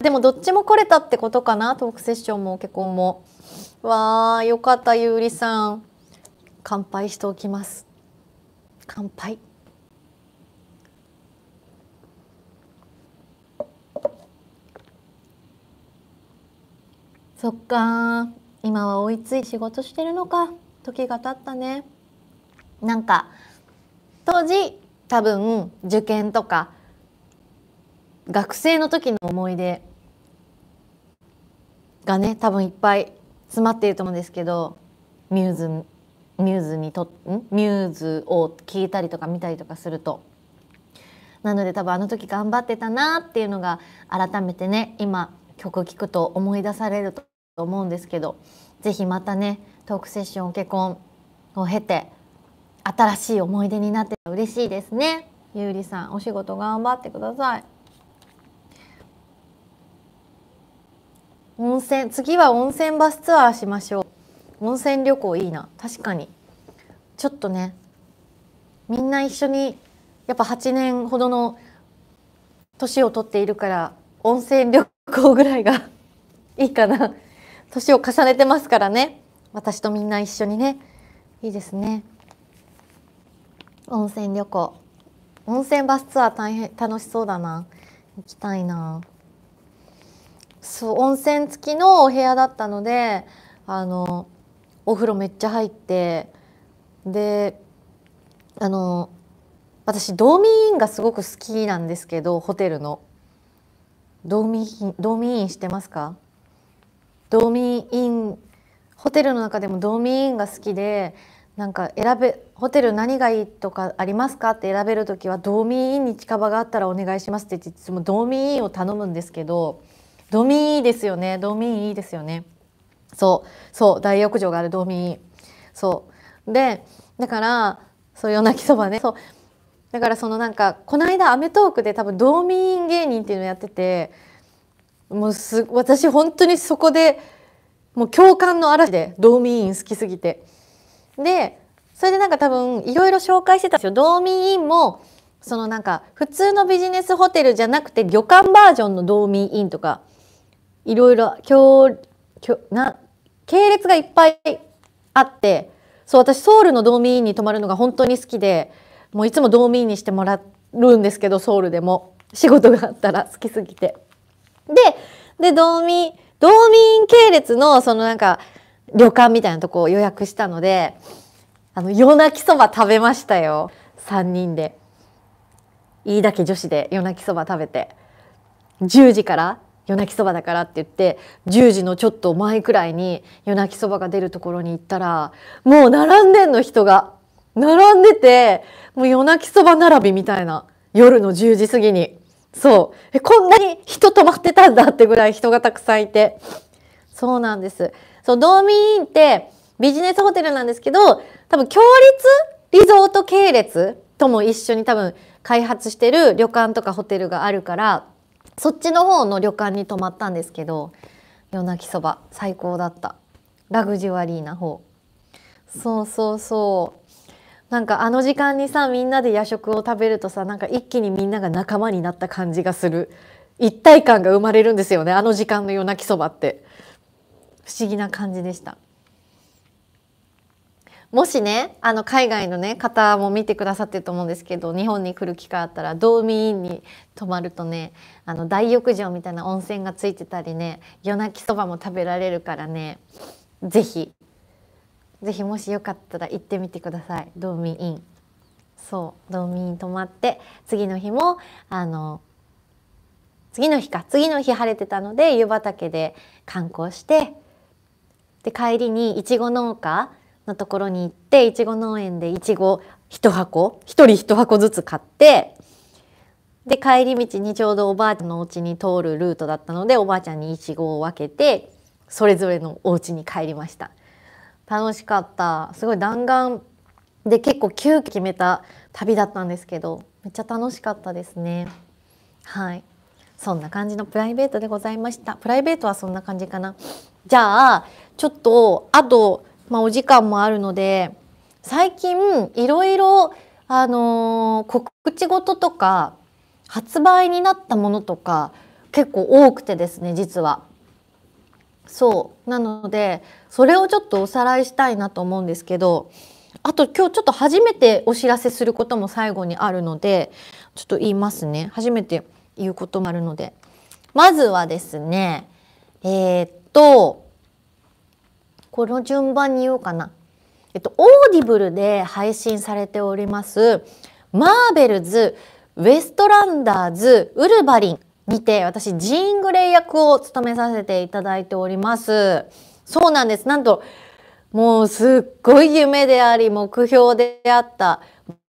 A: でもどっちも来れたってことかなトークセッションもお結婚も。わあ、よかった、ゆうりさん。乾杯しておきます。乾杯。そっか今は追いつい仕事してるのか時が経ったねなんか当時多分受験とか学生の時の思い出がね多分いっぱい詰まっていると思うんですけどミューズミューズにとミューズを聞いたりとか見たりとかするとなので多分あの時頑張ってたなっていうのが改めてね今曲聴くと思い出されると思うんですけど是非またねトークセッション結婚を経て新しい思い出になって嬉しいですね。ゆうりさんお仕事頑張ってください。温泉次は温泉バスツアーしましょう温泉旅行いいな確かにちょっとねみんな一緒にやっぱ8年ほどの年を取っているから温泉旅行ぐらいが いいかな年を重ねてますからね私とみんな一緒にねいいですね温泉旅行温泉バスツアー大変楽しそうだな行きたいなそう温泉付きのお部屋だったのであのお風呂めっちゃ入ってであの私ドーミーインがすごく好きなんですけどホテルのドーミードーミーインしてますかドーミーインホテルの中でもドーミーインが好きでなんか選べホテル何がいいとかありますかって選べる時はドーミーインに近場があったらお願いしますって言っていつもドーミーインを頼むんですけどドミーですよねドミーいいですよねそうそう大浴場があるドミーそうでだからそう夜泣きそばねそうだからそのなんかこの間『アメトーーク』で多分ドーイン芸人っていうのやっててもうす私本当にそこでもう共感の嵐でドーイン好きすぎてでそれでなんか多分いろいろ紹介してたんですよドーインもそのなんか普通のビジネスホテルじゃなくて旅館バージョンのドーミーインとかいろいろ系列がいっぱいあってそう私ソウルのドーミーインに泊まるのが本当に好きでもういつもドーミーインにしてもらるんですけどソウルでも仕事があったら好きすぎて。ででドーミードーミーイン系列のそのなんか旅館みたいなとこを予約したのであの夜泣きそば食べましたよ3人で。いいだけ女子で夜泣きそば食べて10時から夜泣きそばだからって言って10時のちょっと前くらいに夜泣きそばが出るところに行ったらもう並んでんの人が並んでてもう夜泣きそば並びみたいな夜の10時過ぎにそうえこんなに人止まってたんだってぐらい人がたくさんいてそうなんですそうドーミーインってビジネスホテルなんですけど多分共立リゾート系列とも一緒に多分開発してる旅館とかホテルがあるからそっちの方の旅館に泊まったんですけど夜泣きそば最高だったラグジュアリーな方そうそうそうなんかあの時間にさみんなで夜食を食べるとさなんか一気にみんなが仲間になった感じがする一体感が生まれるんですよねあの時間の夜泣きそばって不思議な感じでしたもしねあの海外の、ね、方も見てくださってると思うんですけど日本に来る機会あったらドーミーインに泊まるとねあの大浴場みたいな温泉がついてたりね夜泣きそばも食べられるからね是非是非もしよかったら行ってみてくださいドーミーイン。そうドーミーイン泊まって次の日もあの次の日か次の日晴れてたので湯畑で観光してで帰りにいちご農家のところに行っていちご農園でいちご1箱1人1箱ずつ買ってで帰り道にちょうどおばあちゃんのお家に通るルートだったのでおばあちゃんにいちごを分けてそれぞれのお家に帰りました楽しかったすごい弾丸で結構急遽決めた旅だったんですけどめっちゃ楽しかったですねはいそんな感じのプライベートでございましたプライベートはそんな感じかなじゃあちょっとあとまあ、お時間もあるので最近いろいろ、あのー、告知事とか発売になったものとか結構多くてですね実は。そうなのでそれをちょっとおさらいしたいなと思うんですけどあと今日ちょっと初めてお知らせすることも最後にあるのでちょっと言いますね初めて言うこともあるのでまずはですねえー、っとこの順番に言おうかな。えっと、オーディブルで配信されております、マーベルズ、ウェストランダーズ、ウルヴァリンにて、私、ジーン・グレイ役を務めさせていただいております。そうなんです。なんと、もうすっごい夢であり、目標であった、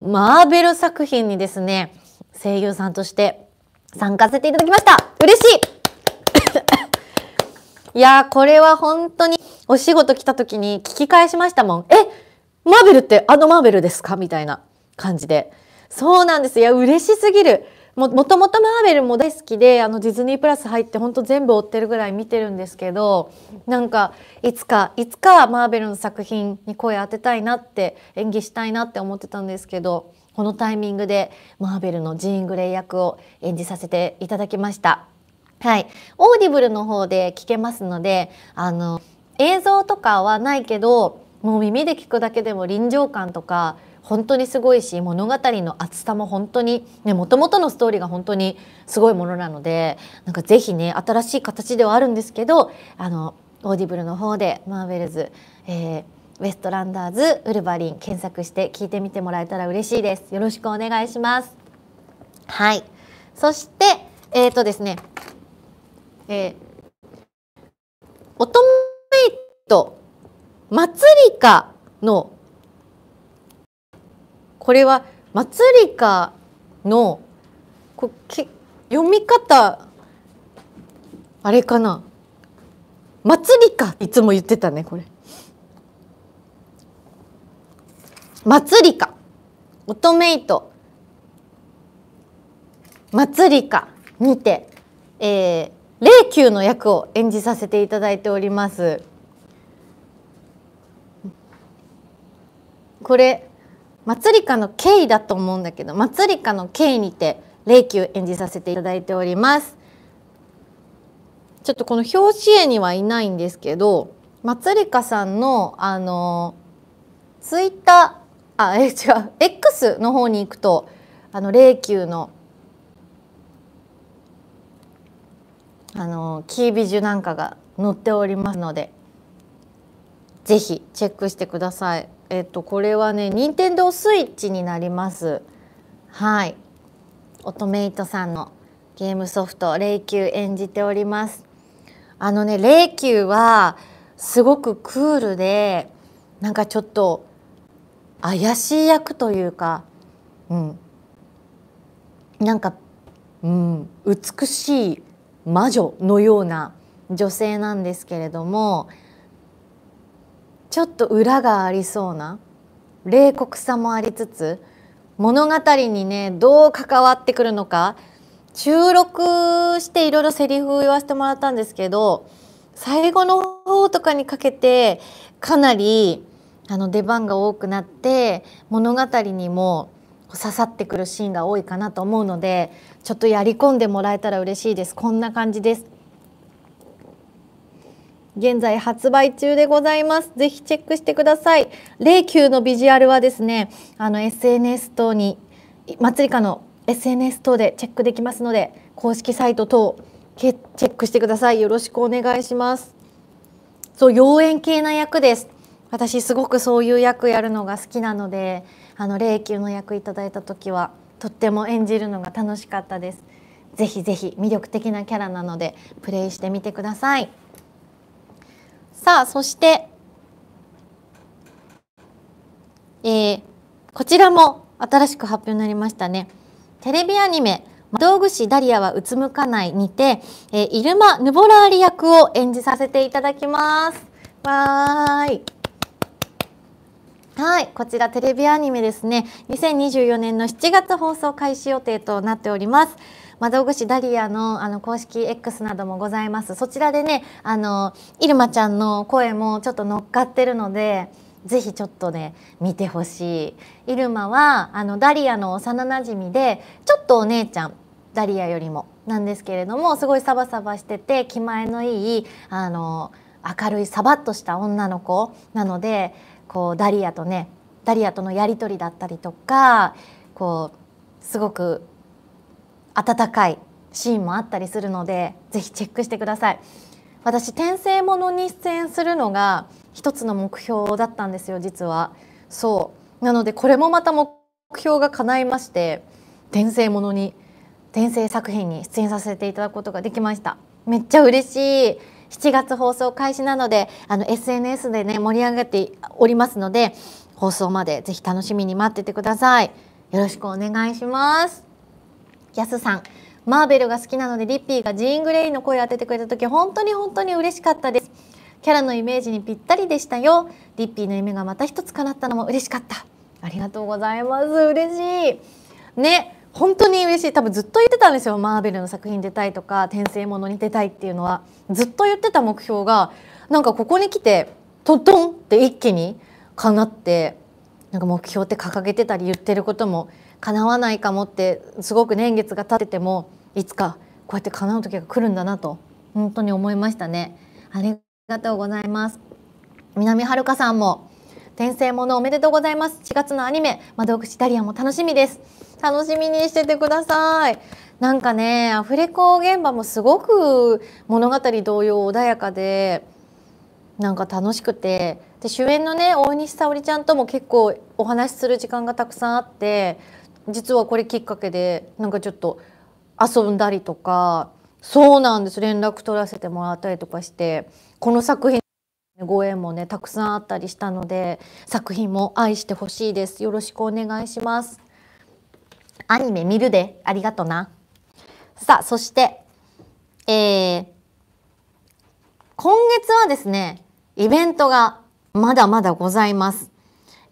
A: マーベル作品にですね、声優さんとして参加させていただきました。嬉しいいやー、これは本当にお仕事来た時に聞き返しましたもん。えマーベルってあのマーベルですかみたいな感じで。そうなんです。いや、嬉しすぎる。もともとマーベルも大好きであのディズニープラス入って本当全部追ってるぐらい見てるんですけどなんかいつかいつかマーベルの作品に声当てたいなって演技したいなって思ってたんですけどこのタイミングでマーベルのジーン・グレイ役を演じさせていただきました。はい。オーディブルの方で聞けますので、あの、映像とかはないけど、もう耳で聞くだけでも臨場感とか、本当にすごいし物語の厚さも本当にねもともとのストーリーが本当にすごいものなのでなんか是非ね新しい形ではあるんですけどあのオーディブルの方でマーベルズ、えー、ウエストランダーズウルヴァリン検索して聞いてみてもらえたら嬉しいです。よろしくお願いします。はい。そしてえっ、ー、とですねえー、オトメイト祭りかのこれは祭りかのこ読み方あれかな祭りかいつも言ってたねこれ祭りかオトメイト祭りかにてえー霊柩の役を演じさせていただいておりますこれ祭りかの経緯だと思うんだけど祭りかの経緯にて霊柩演じさせていただいておりますちょっとこの表紙絵にはいないんですけど祭りかさんのあのツイッターあえ違う X の方に行くとあの霊柩の「あのキービジュなんかが載っておりますのでぜひチェックしてください。えっとこれはね任天堂スイッチになります。はい。オトメイトさんのゲームソフト霊柩演じております。あのね霊柩はすごくクールでなんかちょっと怪しい役というか、うん、なんか、うん、美しい魔女のような女性なんですけれどもちょっと裏がありそうな冷酷さもありつつ物語にねどう関わってくるのか収録していろいろセリフを言わせてもらったんですけど最後の方とかにかけてかなりあの出番が多くなって物語にも刺さってくるシーンが多いかなと思うのでちょっとやり込んでもらえたら嬉しいですこんな感じです現在発売中でございます。ぜひチェックしてください。霊柩のビジュアルはですね、あの SNS 等に、まつりかの SNS 等でチェックできますので、公式サイト等チェックしてください。よろしくお願いします。そう、妖艶系な役です。私すごくそういう役やるのが好きなので、あの霊柩の役いただいた時はとっても演じるのが楽しかったです。ぜひぜひ魅力的なキャラなのでプレイしてみてください。さあそして、えー、こちらも新しく発表になりましたね。テレビアニメ道具師ダリアはうつむかないにて、えー、イルマ・ヌボラーリ役を演じさせていただきます。わーい。はい、こちらテレビアニメですね。2024年の7月放送開始予定となっております。窓口ダリアのあの公式 X などもございます。そちらでね、あのイルマちゃんの声もちょっと乗っかってるので。ぜひちょっとね見てほしいイルマはあのダリアの幼なじみでちょっとお姉ちゃんダリアよりもなんですけれどもすごいサバサバしてて気前のいいあの明るいサバッとした女の子なのでこうダリアとねダリアとのやり取りだったりとかこうすごく温かいシーンもあったりするのでぜひチェックしてください私転生ものに出演するのが一つの目標だったんですよ実はそうなのでこれもまた目標が叶いまして転生ものに転生作品に出演させていただくことができましためっちゃ嬉しい7月放送開始なのであの SNS でね盛り上げておりますので放送までぜひ楽しみに待っててくださいよろしくお願いしますやすさんマーベルが好きなのでリッピーがジーン・グレイの声を当ててくれた時本当に本当に嬉しかったですキャラのイメージにぴったりでしたよリッピーの夢がまた一つ叶ったのも嬉しかったありがとうございます嬉しいね本当に嬉しい多分ずっと言ってたんですよマーベルの作品出たいとか転生ものに出たいっていうのはずっと言ってた目標がなんかここに来てトントンって一気に叶ってなんか目標って掲げてたり言ってることも叶わないかもってすごく年月が経っててもいつかこうやって叶う時が来るんだなと本当に思いましたね。ありがとうございます南はるかさんも転生ものおめでとうございます4月のアニメ窓口ダリアも楽しみです楽しみにしててくださいなんかねアフレコ現場もすごく物語同様穏やかでなんか楽しくてで主演のね大西沙織ちゃんとも結構お話しする時間がたくさんあって実はこれきっかけでなんかちょっと遊んだりとかそうなんです連絡取らせてもらったりとかしてこの作品ご縁もねたくさんあったりしたので作品も愛してほしいですよろしくお願いしますアニメ見るでありがとなさあそしてえー、今月はですねイベントがまだまだございます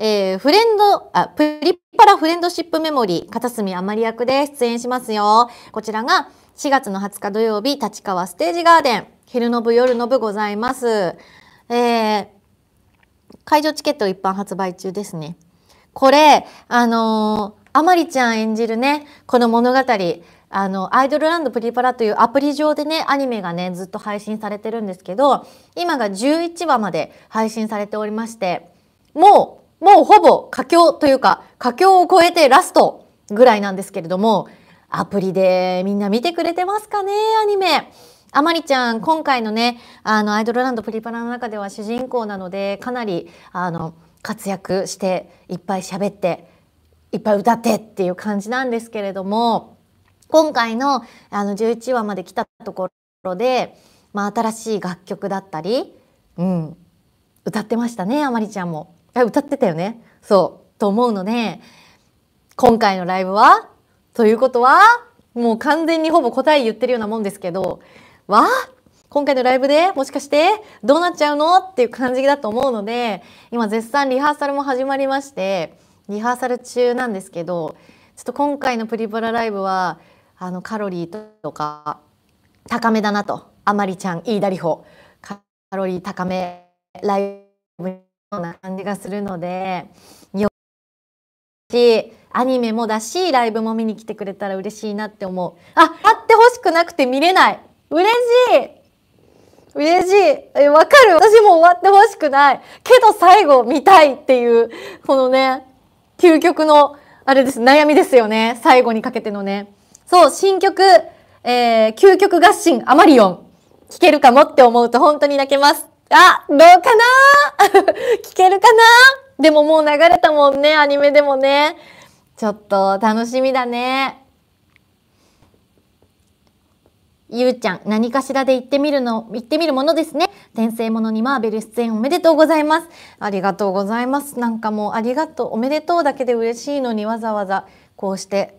A: えー、フレンド、あ、プリパラフレンドシップメモリー、片隅あまり役で出演しますよ。こちらが4月の20日土曜日、立川ステージガーデン、昼の部夜の部ございます。えー、会場チケット一般発売中ですね。これ、あのー、あまりちゃん演じるね、この物語、あの、アイドルランドプリパラというアプリ上でね、アニメがね、ずっと配信されてるんですけど、今が11話まで配信されておりまして、もう、もうほぼ佳境というか、佳境を超えてラストぐらいなんですけれども、アプリでみんな見てくれてますかね、アニメ。あまりちゃん、今回のね、あの、アイドルランドプリパラの中では主人公なので、かなり、あの、活躍して、いっぱい喋って、いっぱい歌ってっていう感じなんですけれども、今回の、あの、11話まで来たところで、まあ、新しい楽曲だったり、うん、歌ってましたね、あまりちゃんも。歌ってたよね。そう、と思うので、今回のライブはということは、もう完全にほぼ答え言ってるようなもんですけど、わ今回のライブでもしかしてどうなっちゃうのっていう感じだと思うので今絶賛リハーサルも始まりましてリハーサル中なんですけどちょっと今回のプリプラライブはあのカロリーとか高めだなとあまりちゃん飯田里穂カロリー高めライブような感じがするのでよしアニメもだしライブも見に来てくれたら嬉しいなって思うああってほしくなくて見れない嬉しい嬉しい。わかる。私も終わってほしくない。けど最後見たいっていう、このね、究極の、あれです、悩みですよね。最後にかけてのね。そう、新曲、えー、究極合心アマリオン。聴けるかもって思うと本当に泣けます。あ、どうかな 聞けるかなでももう流れたもんね、アニメでもね。ちょっと楽しみだね。ゆうちゃん、何かしらで行ってみるの、行ってみるものですね。転生ものにマーベル出演おめでとうございます。ありがとうございます。なんかもうありがとう、おめでとうだけで嬉しいのにわざわざこうして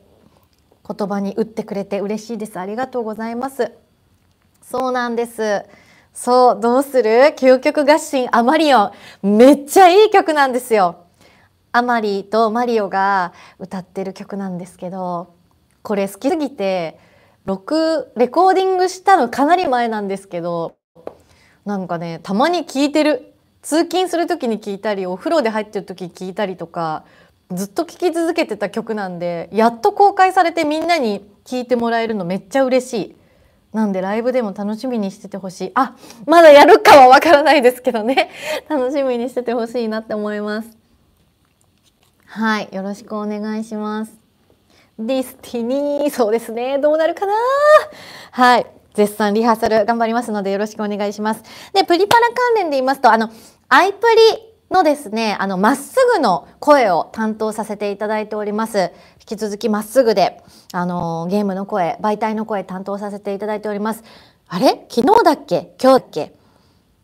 A: 言葉に打ってくれて嬉しいです。ありがとうございます。そうなんです。そう、どうする究極合心アマリオン。めっちゃいい曲なんですよ。アマリとマリオが歌ってる曲なんですけど、これ好きすぎて、録レコーディングしたのかなり前なんですけどなんかねたまに聞いてる通勤する時に聞いたりお風呂で入ってる時聞いたりとかずっと聴き続けてた曲なんでやっと公開されてみんなに聴いてもらえるのめっちゃ嬉しい。なんでライブでも楽しみにしててほしい。あ、まだやるかはわからないですけどね。楽しみにしててほしいなって思います。はい、よろしくお願いします。ディスティニー。そうですね。どうなるかなはい。絶賛リハーサル頑張りますのでよろしくお願いします。で、プリパラ関連で言いますと、あの、アイプリのですね、あの、まっすぐの声を担当させていただいております。引き続きまっすぐで、あの、ゲームの声、媒体の声担当させていただいております。あれ昨日だっけ今日だっけ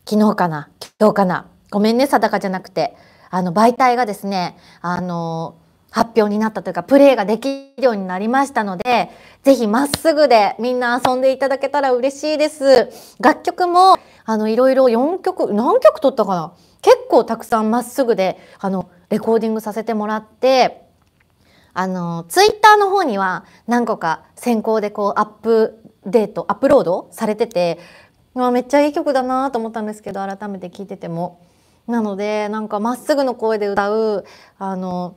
A: 昨日かな今日かなごめんね、定かじゃなくて。あの、媒体がですね、あの、発表になったというかプレイができるようになりましたのでぜひまっすぐでみんな遊んでいただけたら嬉しいです楽曲もあのいろいろ4曲何曲撮ったかな結構たくさんまっすぐであのレコーディングさせてもらってあのツイッターの方には何個か先行でこうアップデートアップロードされててあめっちゃいい曲だなと思ったんですけど改めて聴いてても。なのでなんかまっすぐの声で歌うあの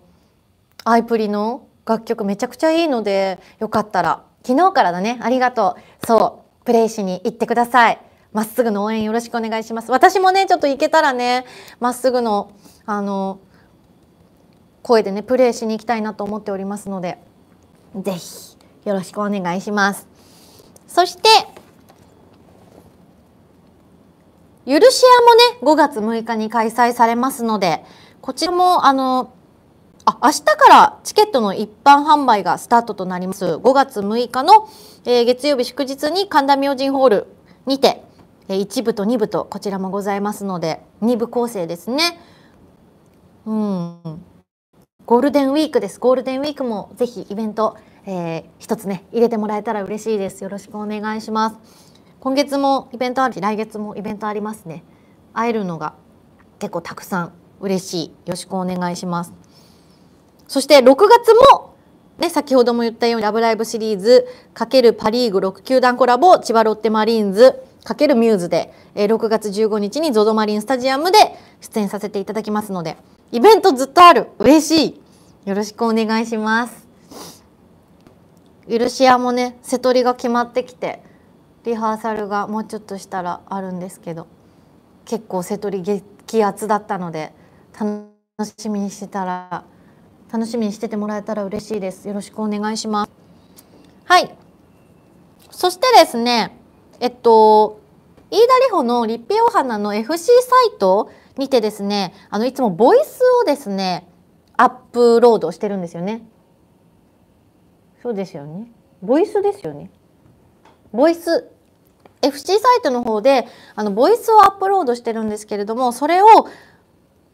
A: アイプリの楽曲めちゃくちゃいいので、よかったら、昨日からだね、ありがとう。そう、プレイしに行ってください。まっすぐの応援よろしくお願いします。私もね、ちょっと行けたらね、まっすぐの、あの、声でね、プレイしに行きたいなと思っておりますので、ぜひ、よろしくお願いします。そして、ゆるシェアもね、5月6日に開催されますので、こちらも、あの、あ明日からチケットの一般販売がスタートとなります5月6日の、えー、月曜日祝日に神田明神ホールにて、えー、1部と2部とこちらもございますので2部構成ですね。うん、ゴールデンウィークですゴールデンウィークもぜひイベント、えー、一つね入れてもらえたら嬉しいですよろしくお願いします今月もイベントあるし来月もイベントありますね会えるのが結構たくさん嬉しいよろしくお願いしますそして6月も、ね、先ほども言ったように「ラブライブ!」シリーズ×パ・リーグ6球団コラボ千葉ロッテマリーンズ×ミューズで、え6月15日に ZOZO マリンスタジアムで出演させていただきますのでイベントずっとある嬉しいよろしくお願いしますゆるしやもね瀬戸りが決まってきてリハーサルがもうちょっとしたらあるんですけど結構瀬戸り激アツだったので楽しみにしてたら。楽しみにしててもらえたら嬉しいです。よろしくお願いします。はい。そしてですね、えっと、飯田里穂の立平お花の FC サイトにてですね、あの、いつもボイスをですね、アップロードしてるんですよね。そうですよね。ボイスですよね。ボイス FC サイトの方であのボイスをアップロードしてるんですけれどもそれを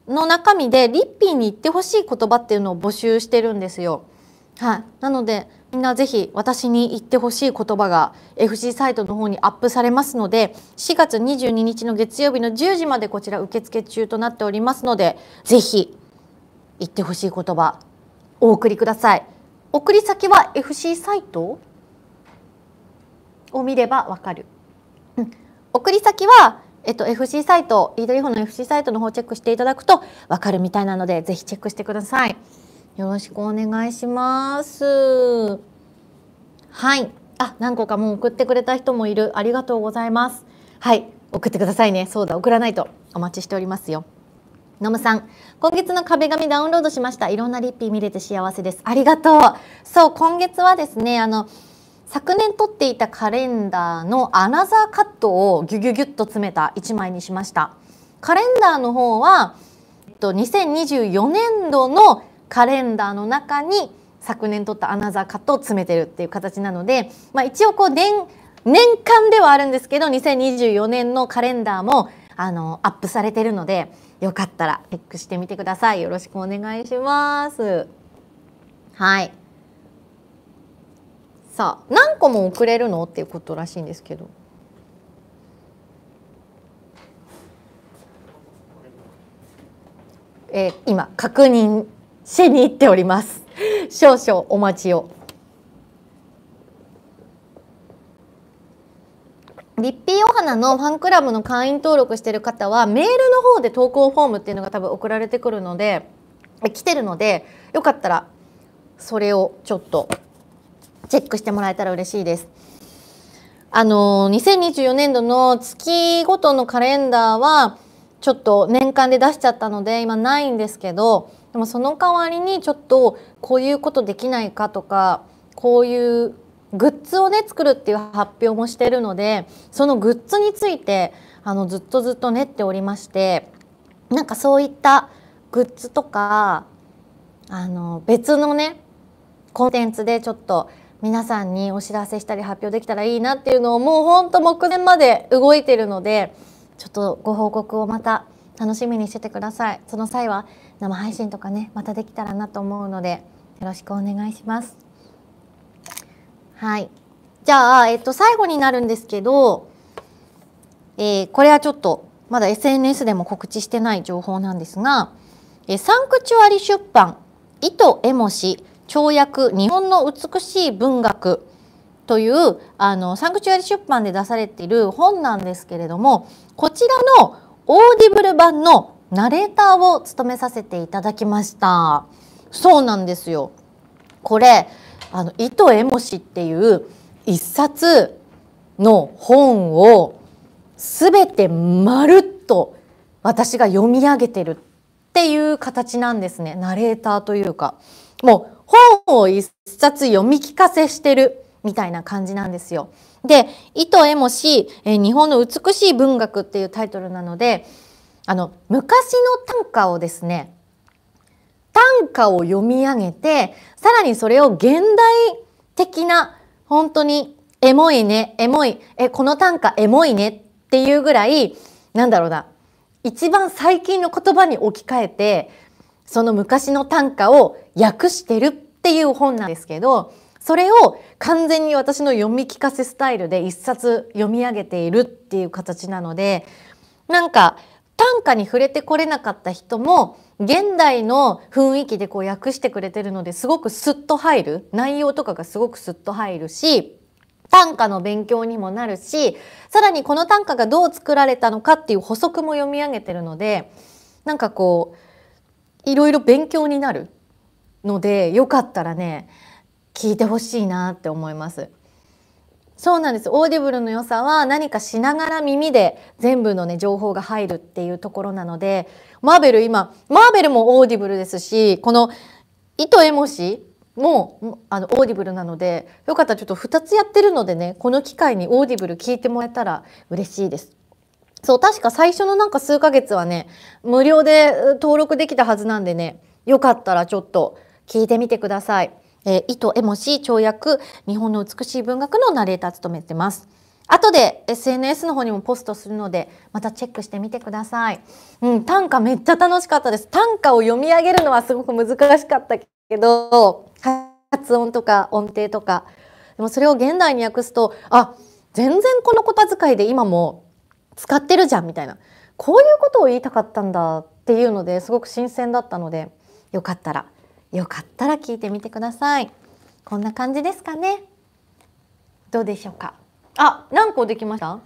A: の中身でリッピーに言ってほしい言葉っていうのを募集してるんですよ。はい、なのでみんなぜひ私に言ってほしい言葉が FC サイトの方にアップされますので4月22日の月曜日の10時までこちら受付中となっておりますのでぜひ言ってほしい言葉お送りください送り先は FC サイトを見ればわかる、送り先はえっと、FC サイト、飯田里穂の FC サイトの方チェックしていただくと分かるみたいなので、ぜひチェックしてください。よろしくお願いします。はい。あ、何個かもう送ってくれた人もいる。ありがとうございます。はい。送ってくださいね。そうだ、送らないと。お待ちしておりますよ。のむさん、今月の壁紙ダウンロードしました。いろんなリッピー見れて幸せです。ありがとう。そう、今月はですね、あの、昨年撮っていたカレンダーのアナザーカットをギュギュギュッと詰めた1枚にしましたカレンダーの方は、えっと、2024年度のカレンダーの中に昨年撮ったアナザーカットを詰めてるっていう形なので、まあ、一応こう年年間ではあるんですけど2024年のカレンダーもあのアップされてるのでよかったらチェックしてみてくださいよろしくお願いしますはいさあ何個も送れるのっていうことらしいんですけどえー、今確認しに行っております少々お待ちをリッピーお花のファンクラブの会員登録してる方はメールの方で投稿フォームっていうのが多分送られてくるので来てるのでよかったらそれをちょっとチェックしてもらえたら嬉しいです。あの2024年度の月ごとのカレンダーはちょっと年間で出しちゃったので今ないんですけどでもその代わりにちょっとこういうことできないかとかこういうグッズをね作るっていう発表もしてるのでそのグッズについてあのずっとずっと練っておりましてなんかそういったグッズとかあの別のねコンテンツでちょっと皆さんにお知らせしたり発表できたらいいなっていうのをもうほんと目前まで動いてるのでちょっとご報告をまた楽しみにしててくださいその際は生配信とかねまたできたらなと思うのでよろしくお願いしますはいじゃあ、えっと、最後になるんですけど、えー、これはちょっとまだ SNS でも告知してない情報なんですが、えー、サンクチュアリ出版「糸えもし跳躍日本の美しい文学というあのサンクチュアリ出版で出されている本なんですけれどもこちらのオーディブル版のナレーターを務めさせていただきましたそうなんですよこれあの糸えもしっていう一冊の本をすべてまるっと私が読み上げてるっていう形なんですねナレーターというかもう本を一冊読み聞かせしてるみたいな感じなんですよ。で「糸図絵もし、え日本の美しい文学」っていうタイトルなのであの昔の短歌をですね短歌を読み上げてさらにそれを現代的な本当にエモいねエモいえこの短歌エモいねっていうぐらいなんだろうな一番最近の言葉に置き換えてその昔の短歌を訳してるっていう本なんですけどそれを完全に私の読み聞かせスタイルで一冊読み上げているっていう形なのでなんか短歌に触れてこれなかった人も現代の雰囲気でこう訳してくれてるのですごくスッと入る内容とかがすごくスッと入るし短歌の勉強にもなるしさらにこの短歌がどう作られたのかっていう補足も読み上げてるのでなんかこういろいろ勉強になるのでよかったらね聞いてほしいなって思います。そうなんですオーディブルの良さは何かしながら耳で全部のね情報が入るっていうところなのでマーベル今マーベルもオーディブルですしこの「糸絵文字」もあのオーディブルなのでよかったらちょっと2つやってるのでねこの機会にオーディブル聞いてもらえたら嬉しいです。そう確か最初のなんか数ヶ月はね無料で登録できたはずなんでねよかったらちょっと聞いてみてください。えー、意図、絵もし、跳躍、日本の美しい文学のナレーター務めてます。後で SNS の方にもポストするので、またチェックしてみてください。うん、短歌めっちゃ楽しかったです。短歌を読み上げるのはすごく難しかったけど、発音とか音程とか。でもそれを現代に訳すと、あ、全然この言葉遣いで今も使ってるじゃんみたいな。こういうことを言いたかったんだっていうのですごく新鮮だったので、よかったらよかったら聞いてみてくださいこんな感じですかねどうでしょうかあ、何個できました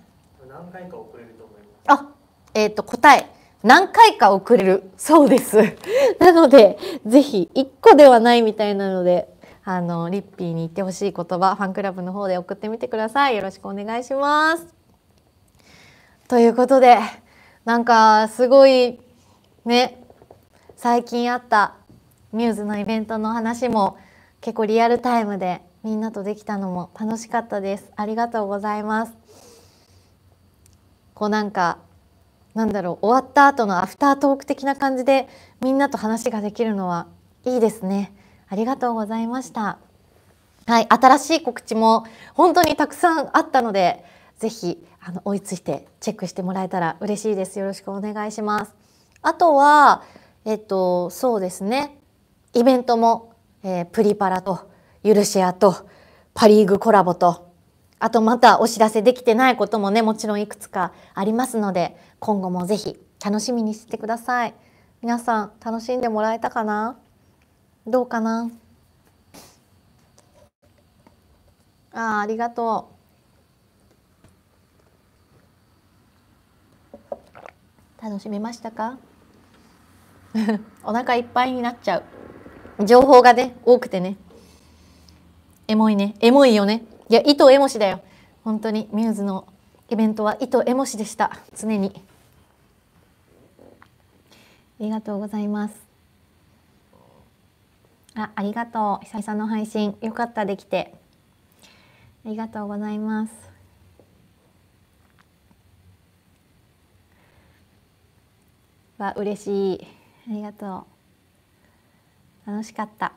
A: 何回か遅れると思いますあ、えっ、ー、と答え何回か遅れるそうです なのでぜひ1個ではないみたいなのであのリッピーに言ってほしい言葉ファンクラブの方で送ってみてくださいよろしくお願いしますということでなんかすごいね最近あったミューズのイベントの話も結構リアルタイムでみんなとできたのも楽しかったですありがとうございますこうなんかなんだろう終わった後のアフタートーク的な感じでみんなと話ができるのはいいですねありがとうございましたはい新しい告知も本当にたくさんあったのでぜひあの追いついてチェックしてもらえたら嬉しいですよろしくお願いしますあとはえっとそうですねイベントも、えー、プリパラとゆるシェアとパ・リーグコラボとあとまたお知らせできてないこともねもちろんいくつかありますので今後もぜひ楽しみにしてください皆さん楽しんでもらえたかなどうかなあありがとう楽しめましたか お腹いっぱいになっちゃう情報がね、多くてね。エモいね。エモいよね。いや、糸エモしだよ。本当に、ミューズのイベントは糸エモしでした。常に。ありがとうございます。あ、ありがとう。久々の配信。よかった、できて。ありがとうございます。わ、嬉しい。ありがとう。楽しかった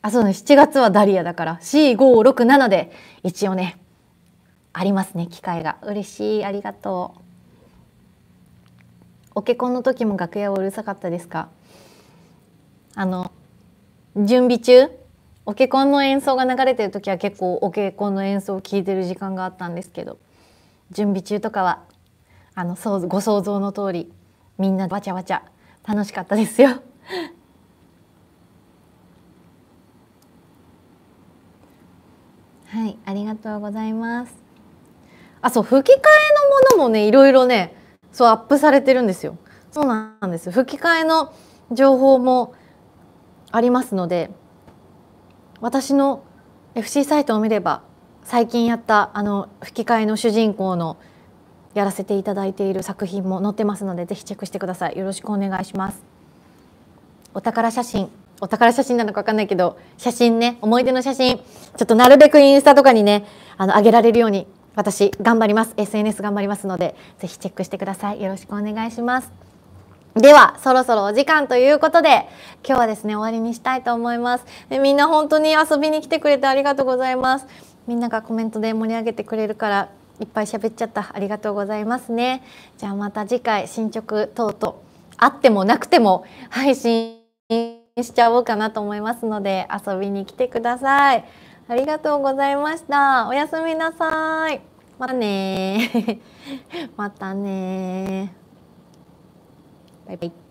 A: あそうね7月はダリアだから4567で一応ねありますね機会が嬉しいありがとうお結婚の時も楽屋はうるさかったですかあの準備中お結婚の演奏が流れてる時は結構お結婚の演奏を聴いてる時間があったんですけど準備中とかはあのご想像の通りみんなわちゃわちゃ楽しかったですよはい、ありがとうございます。あ、そう、吹き替えのものもね、いろいろね、そう、アップされてるんですよ。そうなんです。吹き替えの情報もありますので、私の FC サイトを見れば、最近やったあの吹き替えの主人公のやらせていただいている作品も載ってますので、ぜひチェックしてください。よろしくお願いします。お宝写真お宝写真なのかわかんないけど、写真ね、思い出の写真、ちょっとなるべくインスタとかにね、あの、上げられるように、私、頑張ります。SNS 頑張りますので、ぜひチェックしてください。よろしくお願いします。では、そろそろお時間ということで、今日はですね、終わりにしたいと思います。でみんな本当に遊びに来てくれてありがとうございます。みんながコメントで盛り上げてくれるから、いっぱい喋っちゃった。ありがとうございますね。じゃあまた次回、進捗等々、あってもなくても配信しちゃおうかなと思いますので遊びに来てください。ありがとうございました。おやすみなさい。またね またねバイバイ。